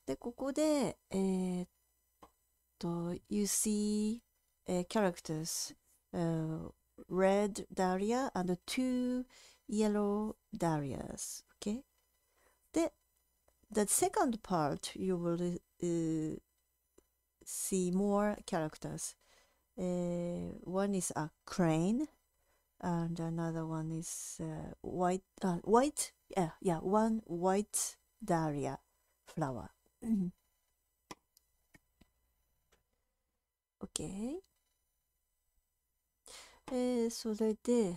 でここでえー、っと you see、uh, characters、uh, red dahlia and two yellow dahlias okay the the second part you will uh, see more characters uh, one is a crane and another one is uh, white uh, white yeah yeah one white dahlia flower mm-hmm. okay えー、それで uh,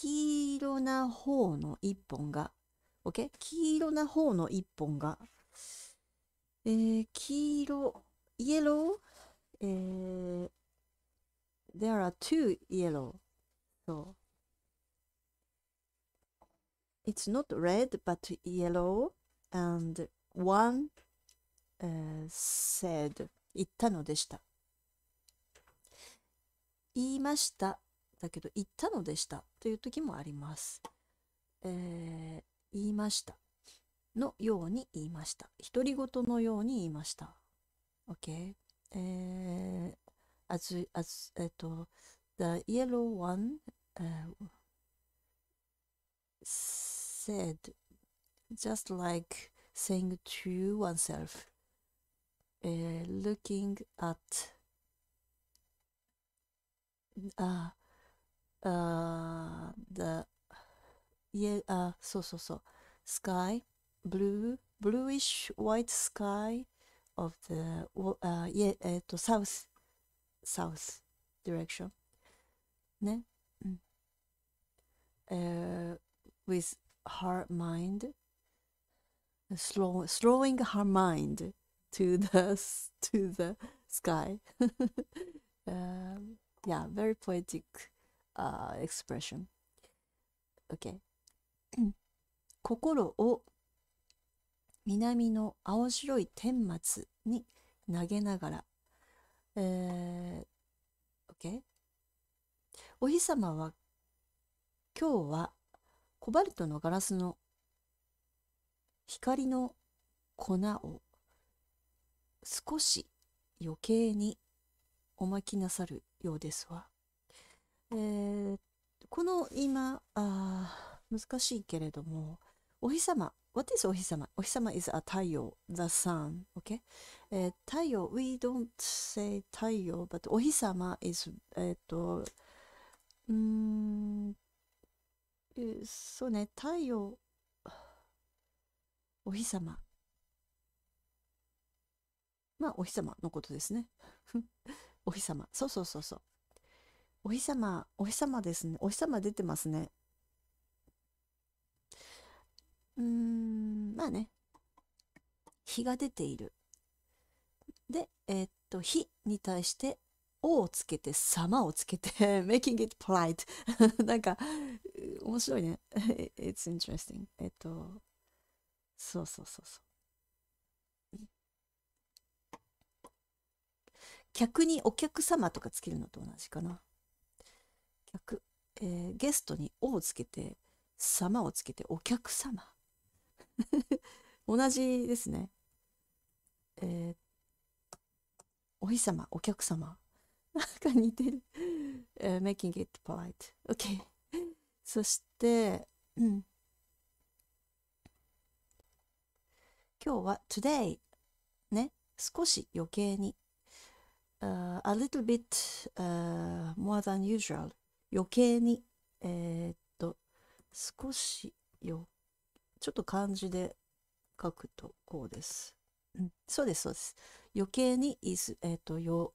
黄色な方の一本が、OK? 黄色な方の一本が、えー、黄色、イエロー、えー、there are two yellow. So, it's not red but yellow and one、uh, said 言ったのでした。言いました。だけど行ったのでしたという時もあります。えー、言いましたのように言いました。独り言のように言いました。OK? えー、as, as, えっと、The yellow one、uh, said just like saying to oneself、uh, looking at あ Uh, the yeah, uh, so so so sky blue bluish white sky of the uh, yeah, uh, to south south direction ね、うん mm, uh, with her mind uh, slow, slowing her mind to the to the sky um, yeah very poetic uh, expression. Okay. 心を南の青白い天末に投げながら、えー、OK? お日様は今日はコバルトのガラスの光の粉を少し余計におまきなさるようですわ。えー、この今あ難しいけれどもお日様 What is お日様お日様 is a 太陽 the sun okay、えー、太陽 we don't say 太陽 but お日様 is えっ、とうんそうね太陽お日様まあお日様のことですねお日様そうそうそうそうお日様、お日様ですね。お日様出てますね。うーん、まあね。日が出ている。で、えー、っと、日に対して、をつけて、様をつけて、making it polite なんか、面白いね。It's interesting. えっと、そうそうそうそう。客にお客様とかつけるのと同じかな。客、えー、ゲストに「お」をつけて「様」をつけて「お客様」同じですね。えー、お日様、お客様。なんか似てる。えー、making it polite. OK. そして、うん。今日は today ね、少し余計に。Uh, a little bit、uh, more than usual 余計に、えー、っと、少しよ、ちょっと漢字で書くとこうです。うん、そうです、そうです。余計に、いずえー、っと、よ、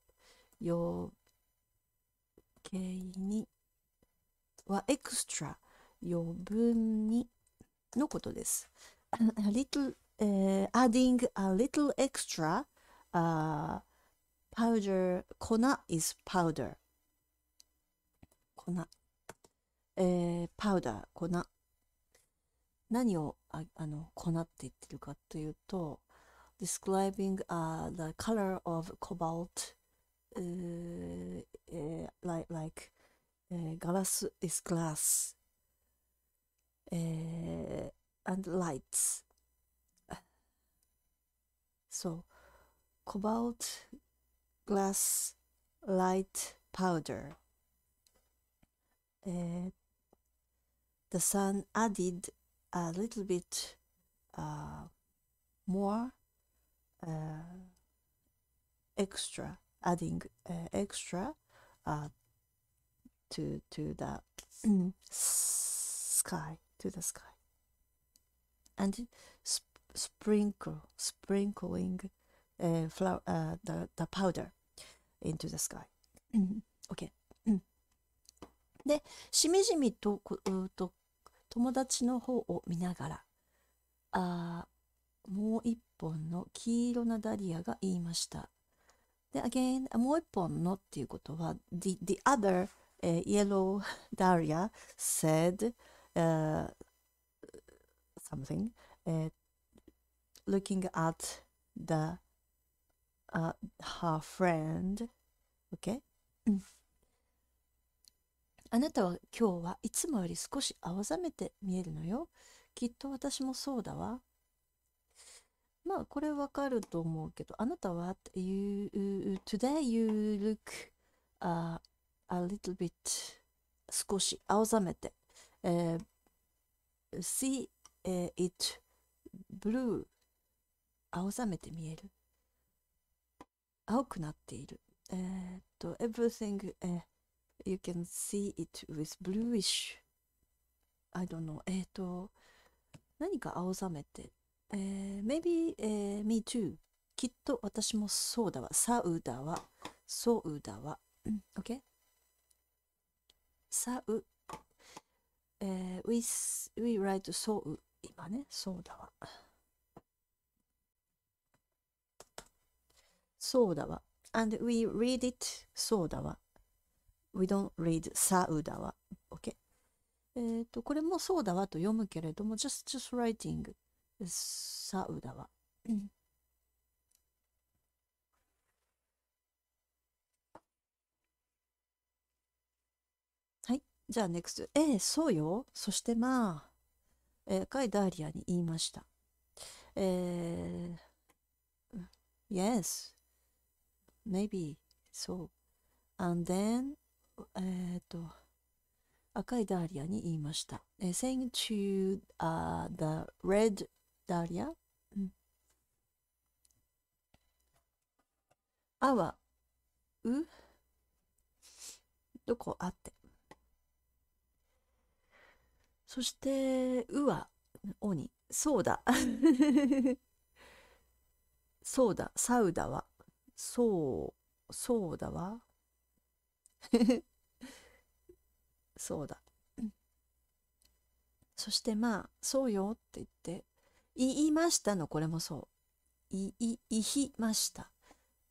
余計にはエクストラ、余分にのことです。a little, えー、adding a little extra、uh, powder, 粉 is powder. 粉、えー、パウダー、粉。何をああの粉って言ってるかというと、describing、uh, the color of cobalt、uh, like, like、uh, glass is glass、uh, and lights. So, cobalt glass light powder Uh, the sun added a little bit uh, more uh, extra, adding uh, extra to to the sky, to the sky, and sp sprinkle, sprinkling flower, the the powder into the sky. okay でしみじみとうと友達の方を見ながらあもう一本の黄色なダリアが言いましたで again もう一本のっていうことは the, the other、uh, yellow dahlia said、uh, something、uh, looking at the uh, her friend okay あなたは今日はいつもより少し青ざめて見えるのよ。きっと私もそうだわ。まあこれわかると思うけど、あなたは you, Today you look、uh, a little bit 少し青ざめて、え see it blue 青ざめて見える青くなっているえー、っと everything、you can see it with bluish I don't know えっ、と何か青ざめて、えー、maybe、えー、me too きっと私もそうだわサウだわそうだわ OK サウえー、we, we write そう今ねそうだわそうだわ and we read it そうだわ We don't read サウダワ。OK? えっと、これもそうだわと読むけれども、just, just writing さウダワ。はい。じゃあ、next。ええ、そうよ。そしてまあ、えー、カいダーリアに言いました。えー、Yes, maybe, そう。And then えっ、ー、と、赤いダリアに言いました。えー、saying to、uh, the red dahlia、うん、あは、うどこあって。そして、うは、おに、そうだ。そうだ、サウダは、そう、そうだわ。そうだ。そしてまあ、そうよって言って、言いましたのこれもそう。言い、言いました。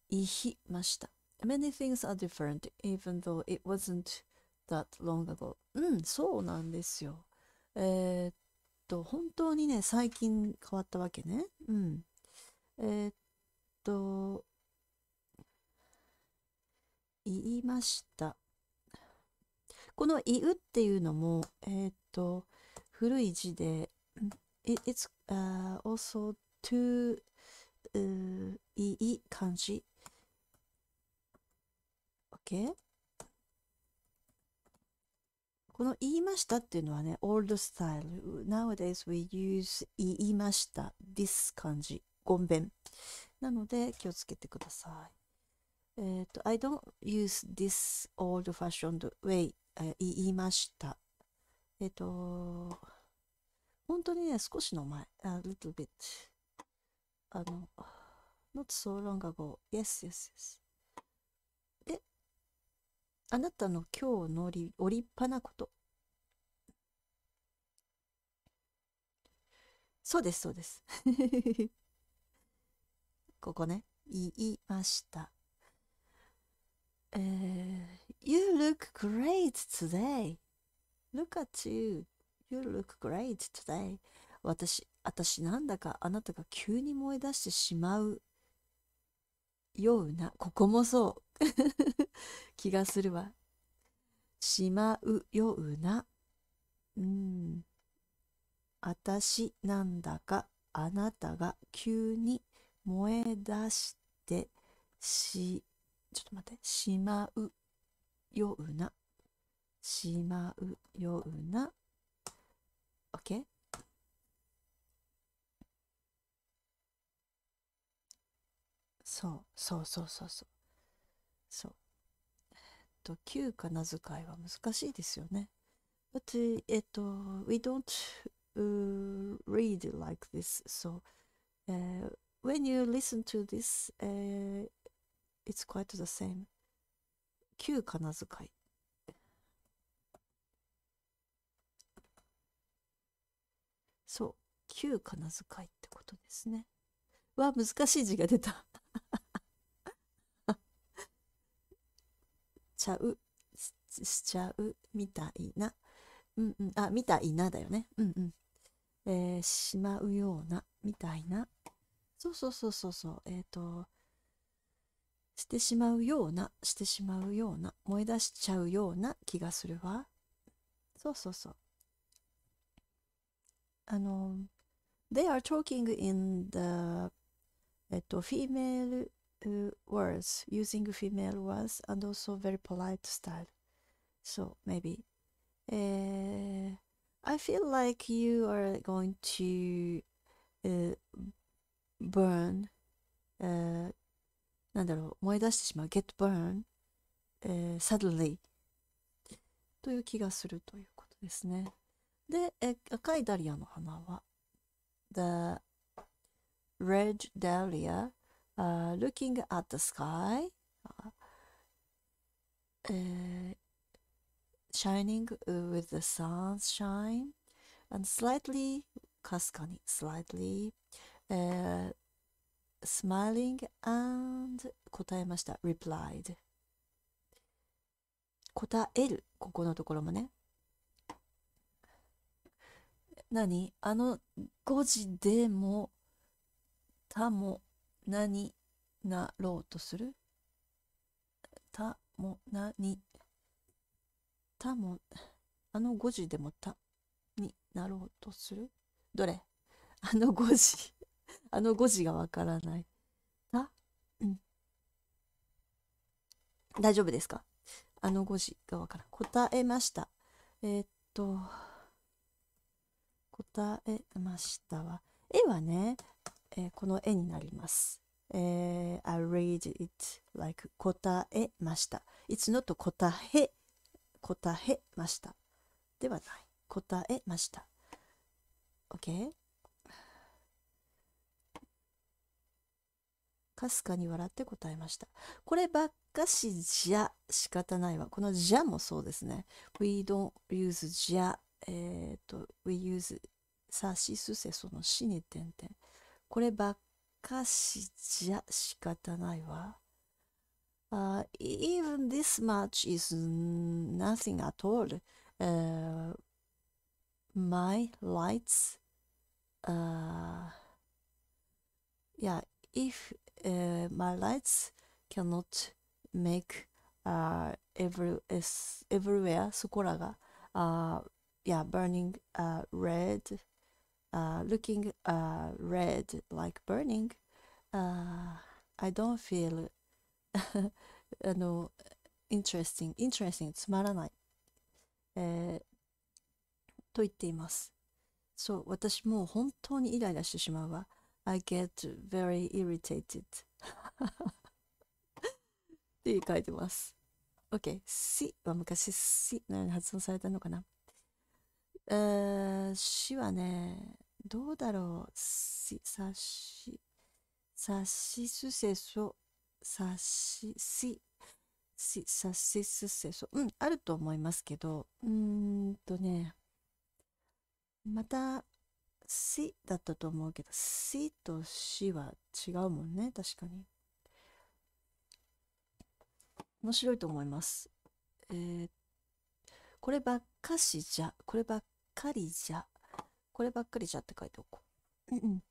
言いました。Many things are different even though it wasn't that long ago. うん、そうなんですよ。えー、っと、本当にね、最近変わったわけね。うん。えー、っと、言いました。この「いう」っていうのも、えー、っと古い字で「It's、uh, also to、uh, いい漢字」OK? この言いましたっていうのはね、old style。Nowadays we use 言いました。this 漢字。ごんべん。なので気をつけてください。と、I don't use this old fashioned way、言いました。えっ、ー、と、本当にね、少しの前、a little bit。あの、not so long ago. Yes, yes, yes. で、あなたの今日のり、お立派なこと。そうです、そうです。ここね、言いました。Uh, you look great today. Look at you. You look great today. 私、私なんだかあなたが急に燃え出してしまうような、ここもそう。気がするわ。しまうような。うん。私なんだかあなたが急に燃え出してしちょっと待って、しまうような、しまうような、OK? そうそうそうそうそうそうと旧仮名遣いは難しいですよね。But, えっと、we don't、uh, read like this. So、uh, when you listen to this、uh, It's quite the same. 旧金遣い。そう。旧金遣いってことですね。わ、難しい字が出た。ちゃう、しちゃう、みたいな。うんうん、あ、みたいなだよね。うんうん。えー、しまうような、みたいな。そうそうそうそうそう。えっ、ー、と、してしまうようなしてしまうような思い出しちゃうような気がするわそうそうそうあの They are talking in the えっと female words using female words and also very polite style so maybe えー I feel like you are going to uh, burn uh, なんだろう、思い出してしまう。get burned、えー、suddenly という気がするということですね。で、え赤いダリアの花は The red dahlia、uh, looking at the sky、uh, shining with the sunshine and slightly かすかに slightly、uh, smiling and 答えました。replied 答える。ここのところもね。何あの5時でもたも何なろうとするたもなにたもあの5時でもたになろうとするどれあの5時あの5時がわからない。あうん。大丈夫ですかあの5時がわからん。答えました。えー、っと、答えましたは、絵はね、えー、この絵になります。えー、I read it like 答えました。いつのと答え、答えました。ではない。答えました。OK? かすかに笑って答えました。こればっかしじゃ仕方ないわ。このじゃもそうですね。We don't use じゃ、えっ、と、We use さしすせそのしにてんてん。こればっかしじゃ仕方ないわ。Uh, even this much is nothing at all. Uh, my lights. Uh, yeah, if Uh, my lights cannot make uh, every is everywhere Sokora ga uh, yeah burning red looking red like burning I don't feel あの interesting interesting つまらない、えー、と言っていますそう私もう本当にイライラしてしまうわ I get very irritated って書いてます。OK。死は昔死のように発音されたのかな死はね、どうだろう。死、さし、さしすせそ、さし、死、し、さしすせそ。うん、あると思いますけど、うーんとね、またしだったと思うけど、しとしは違うもんね、確かに。面白いと思います。えー、こればっかしじゃ、こればっかりじゃ、こればっかりじゃって書いておこう。うんうん。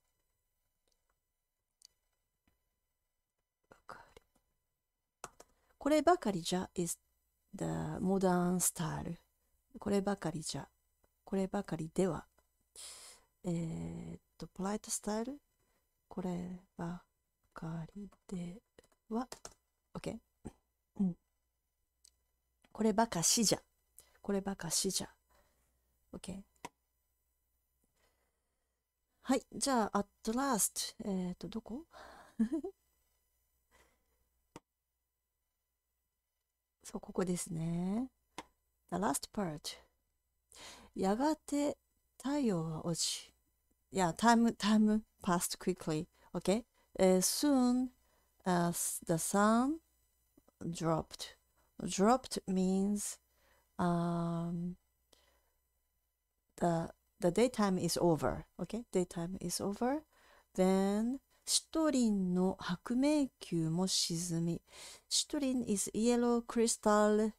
こればかりじゃ is the modern style. こればかりじゃ。こればかりでは。えー、っと、ポライトスタイルこればかりでは、OK? うん。こればかしじゃ。こればかしじゃ。OK? はい。じゃあ、at last。えー、っと、どこ そう、ここですね。The last part. やがて太陽は落ち yeah, time time passed quickly. Okay, uh, soon as uh, the sun dropped. Dropped means um, the the daytime is over. Okay, daytime is over. Then シトリンの白明球も沈み。シトリン is yellow crystal、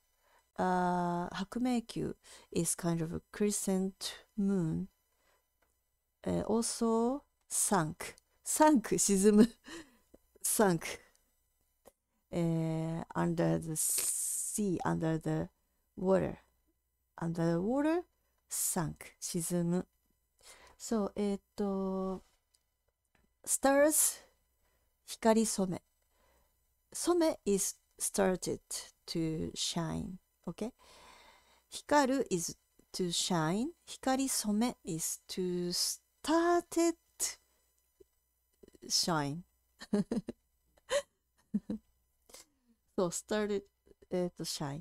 uh, 白明球 is kind of a crescent moon uh, also sunk sunk 沈む sunk uh, under the sea under the water under the water sunk 沈む so えっと stars 光染め染め is started to shine okay hikaru is to shine 光染め is to start started shine そう started えっと shine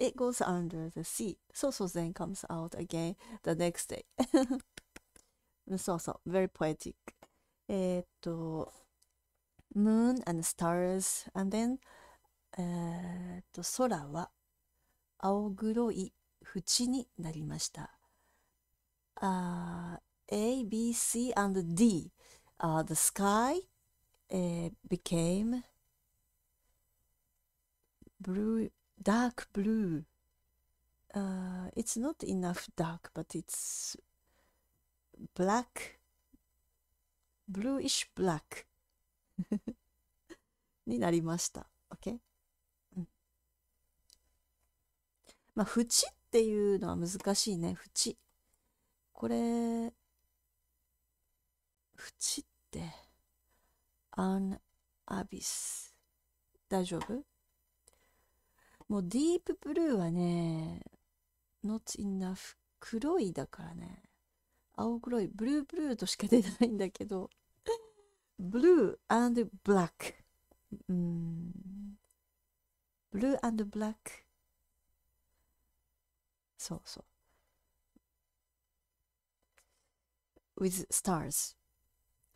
It goes under the sea. そうそう then comes out again the next day. そうそう very poetic. えっと moon and stars and then えっと空は青黒い縁になりました。あ A, B, C, and D. Uh, the sky uh, became blue, dark blue. Uh, it's not enough dark, but it's black, bluish black になりました。OK? まあ、縁っていうのは難しいね。縁。これ、縁って、アン・アビス。大丈夫もうディープブルーはね、not enough 黒いだからね。青黒い、ブルーブルーとしか出てないんだけど、ブルー and black。うん。ブルー and black。そうそう。with stars。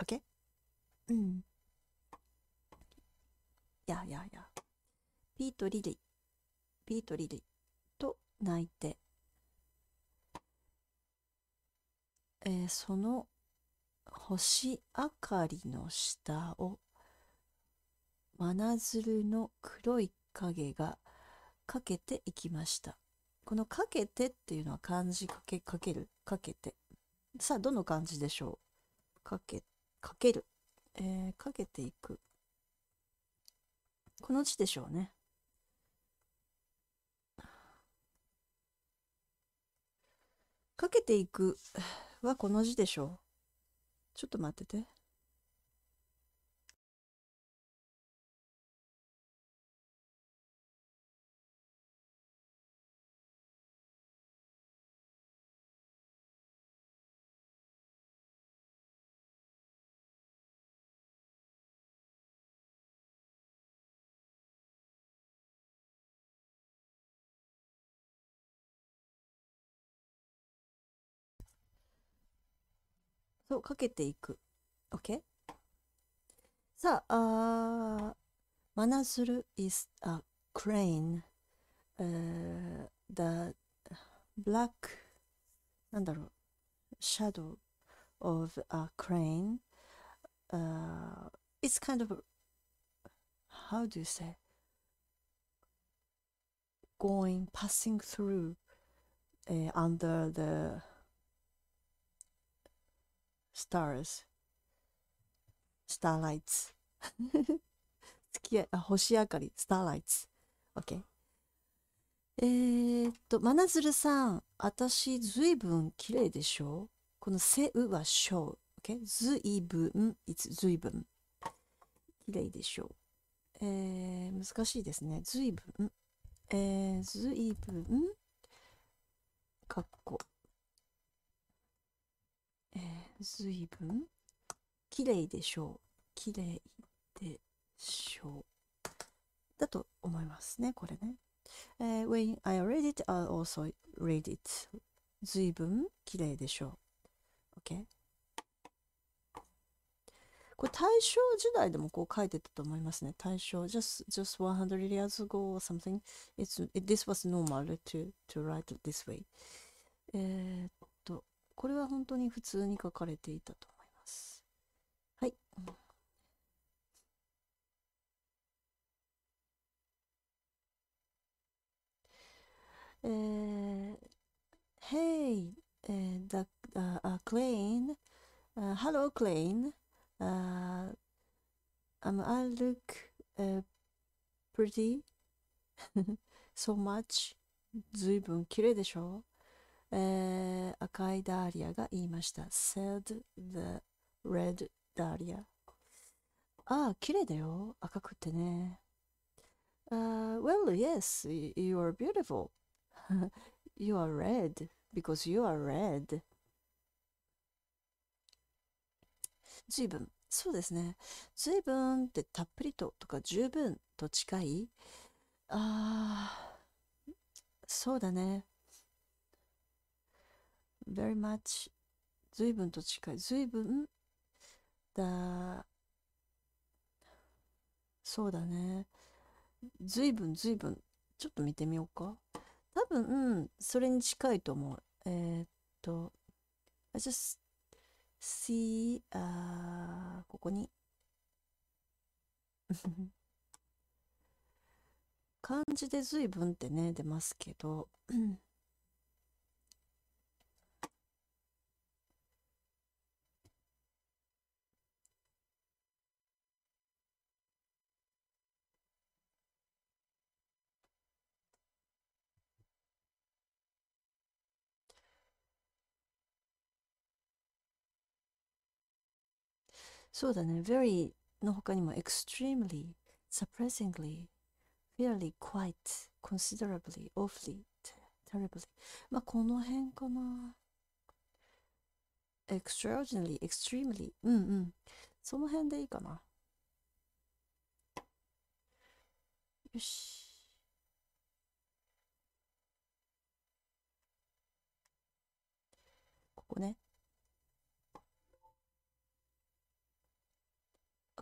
o k いやいやいや、ピートリリ、ピートリリと泣いて、えー、その星明かりの下を真鶴の黒い影がかけていきました。このかけてっていうのは漢字かけ、かけるかけて。さあ、どの漢字でしょうかけかける、えー、かけていくこの字でしょうねかけていくはこの字でしょうちょっと待ってて。をかけていく。OK? さあ、マナスル is a crane.、Uh, the black なんだろう shadow of a crane、uh, it's kind of how do you say going passing through uh, under the stars, starlights. 月あ星明かり、starlights. OK。えっと、真鶴さん、私、ずいぶん綺麗でしょうこのせうはしょう。OK? ずいぶん、いつずいぶん。綺麗でしょう。えー、難しいですね。ずいぶん。えー、ずいぶん。かっこ。えー随分綺麗でしょう。綺麗でしょう。だと思いますね、これね。Uh, when I read it, I also read it. 随分綺麗でしょう。OK? これ大正時代でもこう書いてたと思いますね。大正、just, just 100 years ago or something. It's, it, this was normal to, to write this way. えっこれは本当に普通に書かれていたと思います。はい。えー、Hey, u the, uh, uh, k l a i n uh, hello c l a i n uh, um, I look uh, pretty so much. 随分ぶん綺麗でしょえー、赤いダーリアが言いました。said the red dahlia. ああ、綺麗だよ。赤くってね。Uh, well, yes, you are beautiful. you are red because you are red. 随分。そうですね。随分ってたっぷりととか十分と近い。ああ、そうだね。very much 随分と近い随分だそうだね随分随分ちょっと見てみようか多分、それに近いと思うえー、っと I just see、uh, ここに漢字 で随分ってね出ますけどそうだね。very の他にも extremely, surprisingly, fairly, quite, considerably, awfully, terribly. まあこの辺かな。extraordinarily, extremely. うんうん。その辺でいいかな。よし。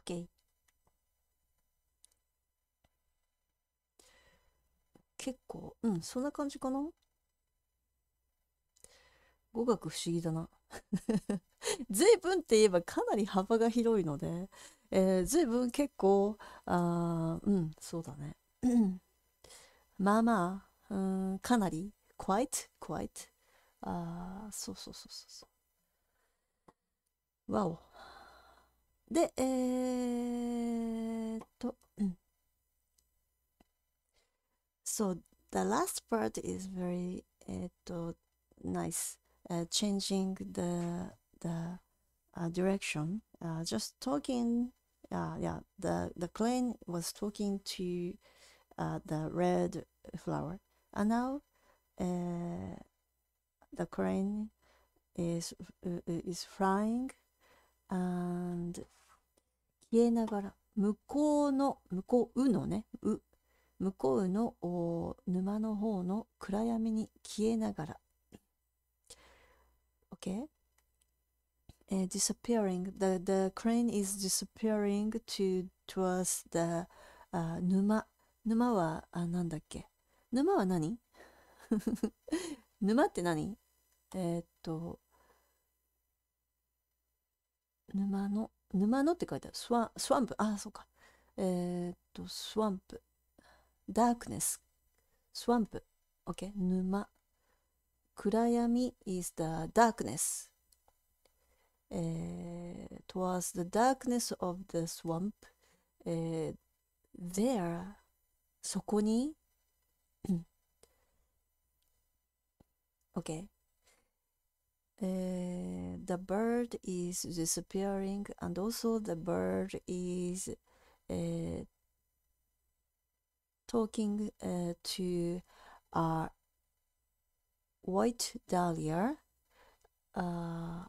OK。結構、うん、そんな感じかな。語学不思議だな 随分って言えばかなり幅が広いので、えー、随分結構、あうん、そうだね。まあまあ、うん、かなり、quite, quite. あそうそうそうそうそう。わお。で、えー、っと、うん。So, the last part is very, nice. Uh, changing the, the uh, direction. Uh, just talking, uh, yeah, the, the crane was talking to the red flower. And now, the crane is, is flying and 消えながら向こうの向こうのねう向こうの沼の方の暗闇に消えながら OK? Uh, disappearing the, the crane is disappearing to towards the、uh, 沼沼はあなんだっけ沼は何沼って何えー、っと沼の沼のって書いてある。スワンプ。あ、そうか。えー、っと、スワンプ。ダークネス。スワンプ。オッケー沼。暗闇 is the darkness. えー、towards the darkness of the swamp. えー、there. そこに OK。Uh, the bird is disappearing and also the bird is uh, talking uh, to a white dahlia uh,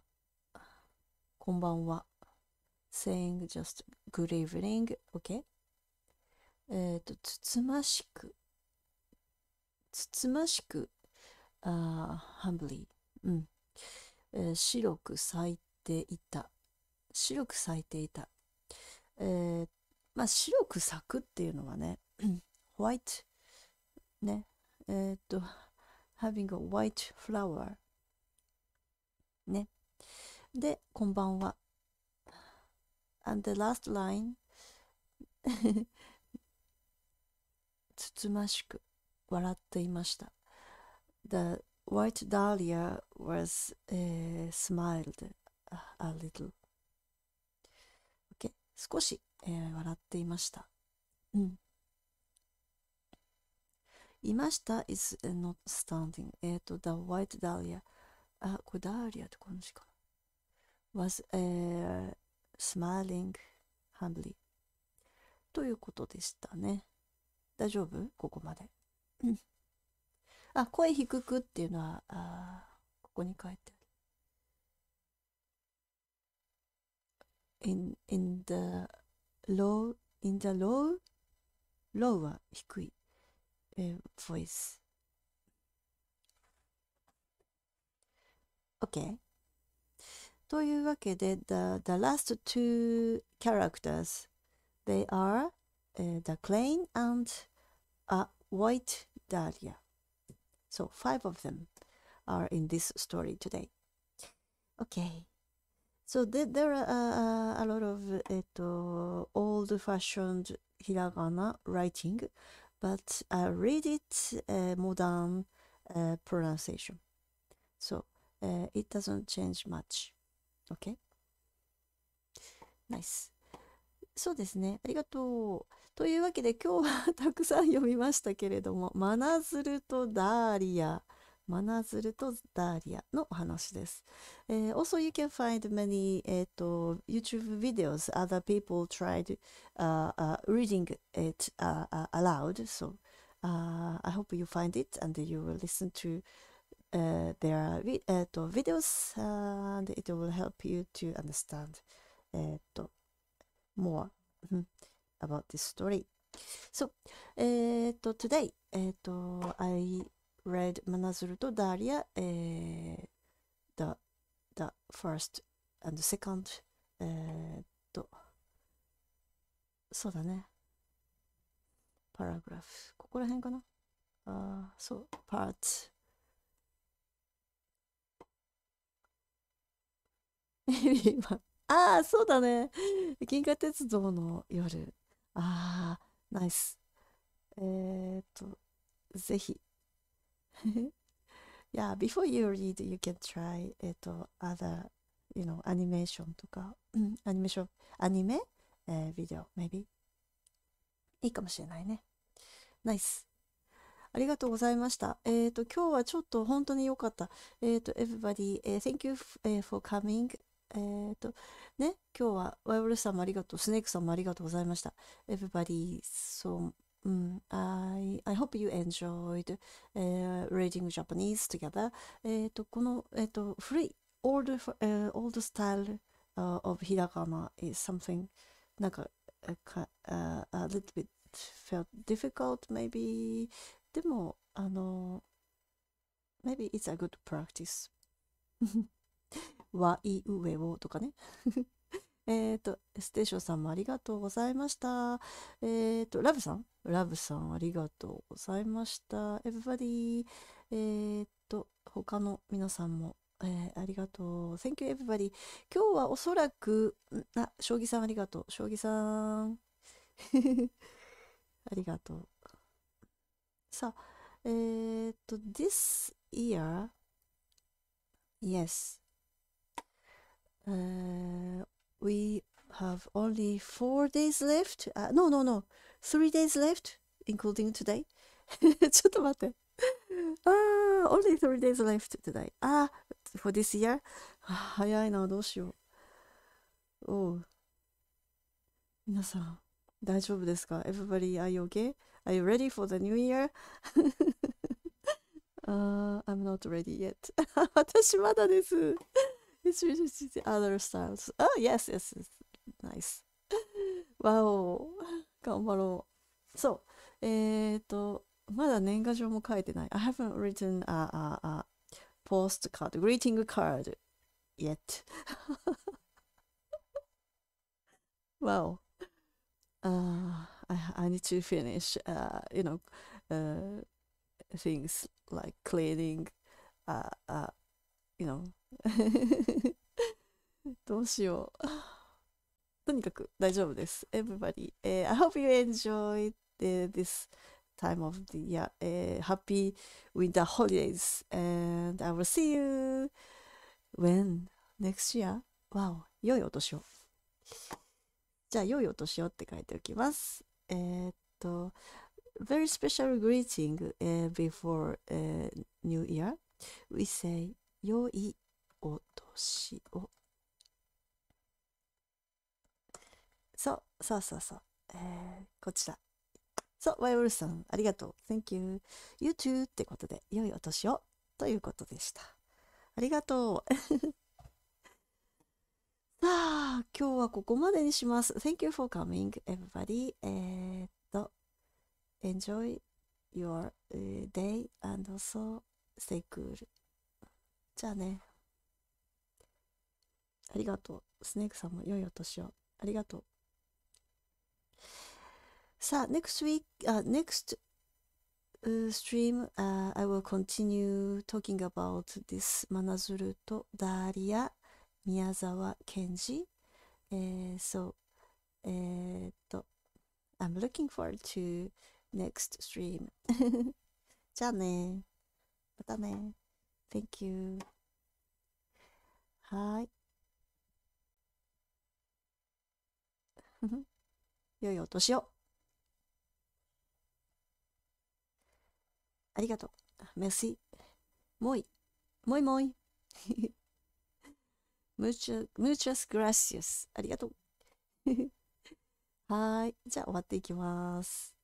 saying just good evening okay えっ、ー、とつつましくつつましく、uh, uh, humbly mm. えー、白く咲いていた白く咲いていた、えー、まあ、白く咲くっていうのはねホワイトねえー、っと having a white flower ねでこんばんは and the last line つつましく笑っていました The White Dahlia was uh, smiled a little. Okay. 少し、えー、笑っていました。うん。いました is not standing. えっ、と、the white dahlia. あ、これダーリアって感じかな。was、uh, smiling humbly. ということでしたね。大丈夫ここまで。うん。あ声低くっていうのはあここに書いてある。in, in the low, in the low, low voice. Okay. というわけで、the, the last two characters, they are、uh, the Klein and a uh, white dahlia. So five of them are in this story today. Okay. So there, there are uh, a lot of uh, old-fashioned hiragana writing, but I read it uh, modern uh, pronunciation. So uh, it doesn't change much. Okay? Nice. そうですね。ありがとう。というわけで今日はたくさん読みましたけれども「マナズルとダーリア」マナズルとダーリアのお話です。え h also, you can find many、えー、と YouTube videos other people tried、uh, uh, reading it uh, uh, aloud. So, uh, I hope you find it and you will listen to uh, their vi uh, to videos uh, and it will help you to understand uh, to more. about this story. So, えっと、today, えっと、I read Manazuru と Daria、えー、the, the first and second, えっと、そうだね。パラグラフ。ここら辺かなあそう、パーツ。今、ああ、そうだね。銀河鉄道の夜。ああ、ナイス。えっと、ぜひ。yeah, before you read, you can try, えっと、other, you know, アニメーションとか、アニメーション、アニメ、えー、ビデオ、maybe。いいかもしれないね。ナイス。ありがとうございました。えっ、と、今日はちょっと本当によかった。えっ、と、everybody,、u thank you for coming. えっ、ー、と、ね、今日はワイオレスさんもありがとう、スネークさんもありがとうございました。Everybody, so, うん、I, I hope you enjoyed、uh, reading Japanese together. えっと、この、えっ、ー、と、古い old,、uh, old style、uh, of hiragana is something なんか、uh, uh, a little bit felt difficult maybe でも、あの、maybe it's a good practice. わいうえおとかね。えっと、ステーションさんもありがとうございました。えっ、ー、と、ラブさんラブさんありがとうございました。エブバディえっ、ー、と、他の皆さんも、えー、ありがとう。Thank you everybody. 今日はおそらく、あ、将棋さんありがとう。将棋さん。ありがとう。さあ、えっ、と、This year, yes, uh, we have only four days left. Uh, no, no, no. Three days left, including today. Ah, only three days left today. Ah, for this year? 早いな、どうしよう。おう。皆さん、大丈夫ですか oh. ?Everybody, are you okay? Are you ready for the new year? uh, I'm not ready yet. 私まだです。This see the other styles. Oh, yes, yes, yes. nice. I have haven't written a, a, a postcard, greeting card yet. Wow. Uh, I, I need to finish, uh, you know, uh, things like cleaning, uh, uh, you know, どうしよう。とにかく大丈夫です。Everybody,、uh, I hope you enjoyed this time of the year.、Uh, happy winter holidays. And I will see you when next year. Wow, 良いお年を。じゃあ、良いお年をって書いておきます。えー、っと、very special greeting、uh, before、uh, New Year. We say 良い落としをそうそうそうそう、えー、こちらそうワイオルさんありがとう Thank you You too ってことで良いお年をということでしたありがとう さあ今日はここまでにします Thank you for coming everybody えっと Enjoy your day and also stay cool じゃあねありがとう。スネークさんも良いお年を。ありがとう。さあ、next week, uh, next stream, uh, I will continue talking about this 真鶴とダーリア、宮沢賢治。えー、so, えー、っと、I'm looking forward to next stream. じゃあね。またね。Thank you. はい。良いお年を。ありがとう。メッシー。モイ。もいもい。muchas, muchas g ありがとう。はい。じゃあ終わっていきます。